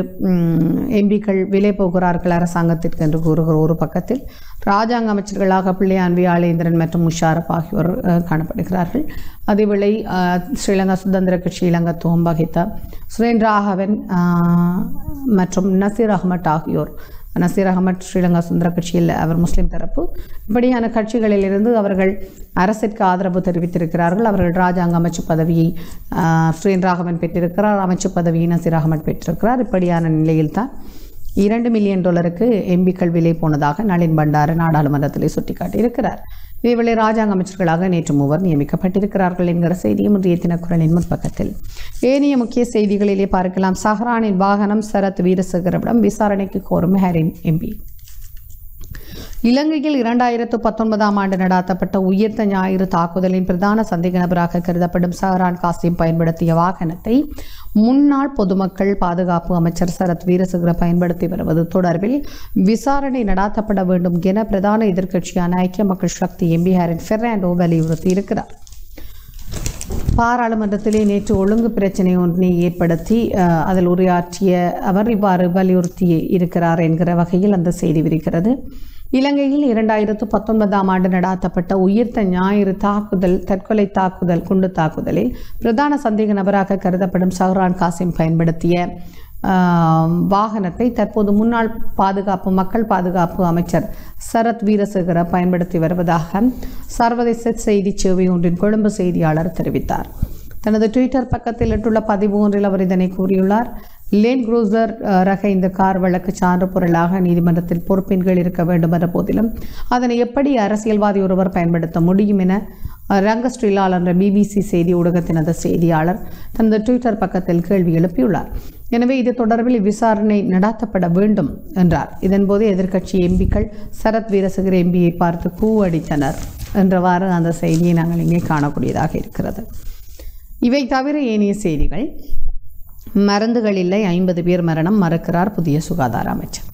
எம்பிக்கள் விலை போகிறார்கள் அரசாங்கத்திற்கு என்று கூறுகிற ஒரு பக்கத்தில் ராஜாங்க அமைச்சர்களாக அன்பி ஆலேந்திரன் மற்றும் முஷாரப் ஆகியோர் காணப்படுகிறார்கள் அதேவேளை ஸ்ரீலங்கா சுதந்திர கட்சி இலங்கை தோம்பகித்த சுரேந்திர ஆகவன் மற்றும் நசீர் அகமட் ஆகியோர் நசீர் அகமத் ஸ்ரீலங்கா சுந்தர கட்சியில் அவர் முஸ்லீம் தரப்பு இப்படியான கட்சிகளிலிருந்து அவர்கள் அரசிற்கு ஆதரவு தெரிவித்திருக்கிறார்கள் அவர்கள் ராஜாங்க அமைச்சு பதவியை ஸ்ரீன் ராகவன் பெற்றிருக்கிறார் அமைச்சு பதவியை நசீர் அகமத் பெற்றிருக்கிறார் இப்படியான நிலையில்தான் இரண்டு மில்லியன் டாலருக்கு எம்பிக்கள் விலை போனதாக நளின் பண்டார நாடாளுமன்றத்தில் சுட்டிக்காட்டியிருக்கிறார் இதேவேளை ராஜாங்க அமைச்சர்களாக நேற்று மூவர் நியமிக்கப்பட்டிருக்கிறார்கள் என்கிற செய்தியும் இன்றைய தினக்குரலின் முற்பக்கத்தில் ஏனைய முக்கிய செய்திகளிலே பார்க்கலாம் சஹ்ரானின் வாகனம் சரத் வீரசேகரவிடம் விசாரணைக்கு கோரும் ஹரின் எம்பி இலங்கையில் இரண்டாயிரத்து பத்தொன்பதாம் ஆண்டு நடாத்தப்பட்ட உயிர்த்த ஞாயிறு தாக்குதலின் பிரதான சந்தேக நபராக கருதப்படும் சஹரான் காசிம் பயன்படுத்திய வாகனத்தை முன்னாள் பொதுமக்கள் பாதுகாப்பு அமைச்சர் சரத் வீரசுகர பயன்படுத்தி வருவது தொடர்பில் விசாரணை நடாத்தப்பட வேண்டும் என பிரதான எதிர்க்கட்சியான ஐக்கிய மக்கள் சக்தி எம்பி ஹரின் பெர்னாண்டோ வலியுறுத்தியிருக்கிறார் பாராளுமன்றத்திலே நேற்று ஒழுங்கு பிரச்சனை ஒன்றை ஏற்படுத்தி அதில் உரையாற்றிய அவர் இவ்வாறு வலியுறுத்தி இருக்கிறார் என்கிற வகையில் அந்த செய்தி விரிக்கிறது இலங்கையில் இரண்டாயிரத்து பத்தொன்பதாம் ஆண்டு நடாத்தப்பட்ட உயிர்த்த ஞாயிறு தாக்குதல் தற்கொலை தாக்குதல் குண்டு தாக்குதலில் பிரதான சந்தேக நபராக கருதப்படும் சஹ்ரான் காசிம் பயன்படுத்திய வாகனத்தை தற்போது முன்னாள் பாதுகாப்பு மக்கள் பாதுகாப்பு அமைச்சர் சரத் வீரசேகர பயன்படுத்தி வருவதாக சர்வதேச செய்தி சேவை ஒன்றின் கொழும்பு செய்தியாளர் தெரிவித்தார் தனது ட்விட்டர் பக்கத்தில் இட்டுள்ள பதிவு ஒன்றில் அவர் இதனை கூறியுள்ளார் லேன் குரூசர் ரக இந்த கார் வழக்கு சான்று பொருளாக நீதிமன்றத்தில் பொறுப்பின்கள் இருக்க வேண்டும் என்ற போதிலும் அதனை எப்படி அரசியல்வாதி ஒருவர் பயன்படுத்த முடியும் என ரங்கஸ்ரீலால் என்ற பிபிசி செய்தி ஊடகத்தினது செய்தியாளர் தனது ட்விட்டர் பக்கத்தில் கேள்வி எழுப்பியுள்ளார் எனவே இது தொடர்பில் விசாரணை நடாத்தப்பட வேண்டும் என்றார் இதன்போது எதிர்க்கட்சி எம்பிக்கள் சரத் வீரசகர் எம்பியை பார்த்து அடித்தனர் என்றவாறு அந்த செய்தியை நாங்கள் இங்கே காணக்கூடியதாக இருக்கிறது இவை தவிர ஏனைய செய்திகள் மருந்துகள் இல்லை ஐம்பது பேர் மரணம் மறுக்கிறார் புதிய சுகாதார அமைச்சர்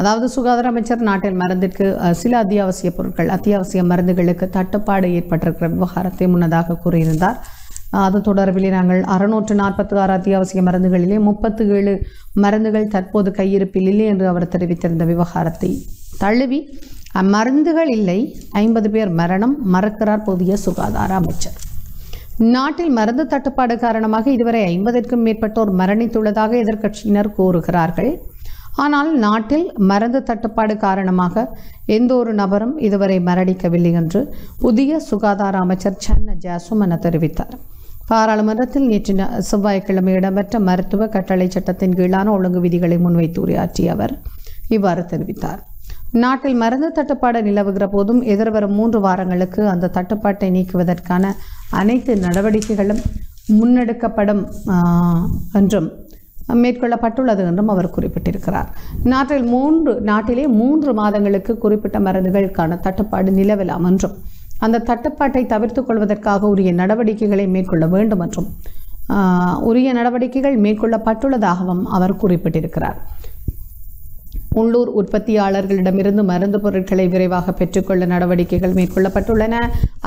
அதாவது சுகாதார அமைச்சர் நாட்டில் மருந்திற்கு சில அத்தியாவசிய பொருட்கள் அத்தியாவசிய மருந்துகளுக்கு தட்டுப்பாடு ஏற்பட்டிருக்கிற விவகாரத்தை முன்னதாக கூறியிருந்தார் அது தொடர்பில் நாங்கள் அறுநூற்று நாற்பத்தி ஆறு அத்தியாவசிய மருந்துகளிலே முப்பத்து ஏழு மருந்துகள் தற்போது கையிருப்பில் இல்லை என்று அவர் தெரிவித்திருந்த விவகாரத்தை தழுவி அம்மருந்துகள் இல்லை ஐம்பது பேர் மரணம் மறக்கிறார் புதிய சுகாதார அமைச்சர் நாட்டில் மருந்து தட்டுப்பாடு காரணமாக இதுவரை ஐம்பதற்கும் மேற்பட்டோர் மரணித்துள்ளதாக எதிர்க்கட்சியினர் கூறுகிறார்கள் ஆனால் நாட்டில் மருந்து தட்டுப்பாடு காரணமாக எந்த ஒரு நபரும் இதுவரை மரணிக்கவில்லை என்று புதிய சுகாதார அமைச்சர் சன்ன ஜாசுமன தெரிவித்தார் பாராளுமன்றத்தில் நேற்று செவ்வாய்க்கிழமை இடம்பெற்ற மருத்துவ கட்டளை சட்டத்தின் கீழான ஒழுங்கு விதிகளை முன்வைத்து உரையாற்றிய அவர் இவ்வாறு தெரிவித்தார் நாட்டில் மருந்து தட்டுப்பாடு நிலவுகிற போதும் எதிர்வரும் மூன்று வாரங்களுக்கு அந்த தட்டுப்பாட்டை நீக்குவதற்கான அனைத்து நடவடிக்கைகளும் முன்னெடுக்கப்படும் என்றும் மேற்கொள்ளப்பட்டுள்ளது என்றும் அவர் குறிப்பிட்டிருக்கிறார் நாட்டில் மூன்று நாட்டிலே மூன்று மாதங்களுக்கு குறிப்பிட்ட மருந்துகளுக்கான தட்டுப்பாடு நிலவலாம் என்றும் அந்த தட்டுப்பாட்டை தவிர்த்து கொள்வதற்காக உரிய நடவடிக்கைகளை மேற்கொள்ள வேண்டும் என்றும் உரிய நடவடிக்கைகள் மேற்கொள்ளப்பட்டுள்ளதாகவும் அவர் குறிப்பிட்டிருக்கிறார் உள்ளூர் உற்பத்தியாளர்களிடமிருந்து மருந்து பொருட்களை விரைவாக பெற்றுக்கொள்ள நடவடிக்கைகள் மேற்கொள்ளப்பட்டுள்ளன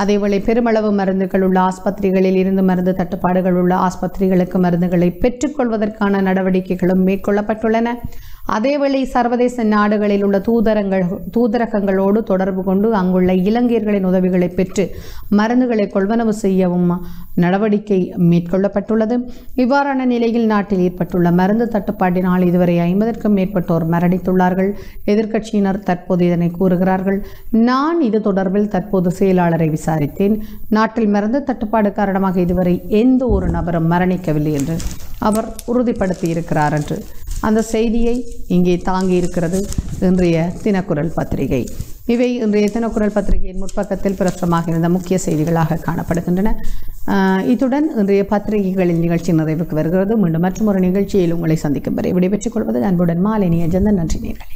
அதேவேளை பெருமளவு மருந்துகள் உள்ள ஆஸ்பத்திரிகளில் இருந்து மருந்து தட்டுப்பாடுகள் உள்ள ஆஸ்பத்திரிகளுக்கு மருந்துகளை பெற்றுக்கொள்வதற்கான நடவடிக்கைகளும் மேற்கொள்ளப்பட்டுள்ளன அதேவேளை சர்வதேச நாடுகளில் உள்ள தூதரங்கள் தூதரகங்களோடு தொடர்பு கொண்டு அங்குள்ள இலங்கையர்களின் உதவிகளை பெற்று மருந்துகளை கொள்வனவு செய்யவும் நடவடிக்கை மேற்கொள்ளப்பட்டுள்ளது இவ்வாறான நிலையில் நாட்டில் ஏற்பட்டுள்ள மருந்து தட்டுப்பாட்டினால் இதுவரை ஐம்பதற்கும் மேற்பட்டோர் மரணித்துள்ளார்கள் எதிர்க்கட்சியினர் தற்போது இதனை கூறுகிறார்கள் நான் இது தொடர்பில் தற்போது செயலாளரை விசாரித்தேன் நாட்டில் மருந்து தட்டுப்பாடு காரணமாக இதுவரை எந்த ஒரு நபரும் மரணிக்கவில்லை என்று அவர் உறுதிப்படுத்தியிருக்கிறார் என்று அந்த செய்தியை இங்கே தாங்கி இருக்கிறது இன்றைய தினக்குரல் பத்திரிகை இவை இன்றைய தினக்குரல் பத்திரிகையின் முற்பக்கத்தில் பிரசுரமாக இருந்த முக்கிய செய்திகளாக காணப்படுகின்றன இத்துடன் இன்றைய பத்திரிகைகளின் நிகழ்ச்சி நிறைவுக்கு வருகிறது மீண்டும் மற்றும் ஒரு நிகழ்ச்சியில் உங்களை சந்திக்கும் வரை விடைபெற்றுக் கொள்வது அன்புடன் மாலினிய ஜந்தன் நன்றி நேர்களை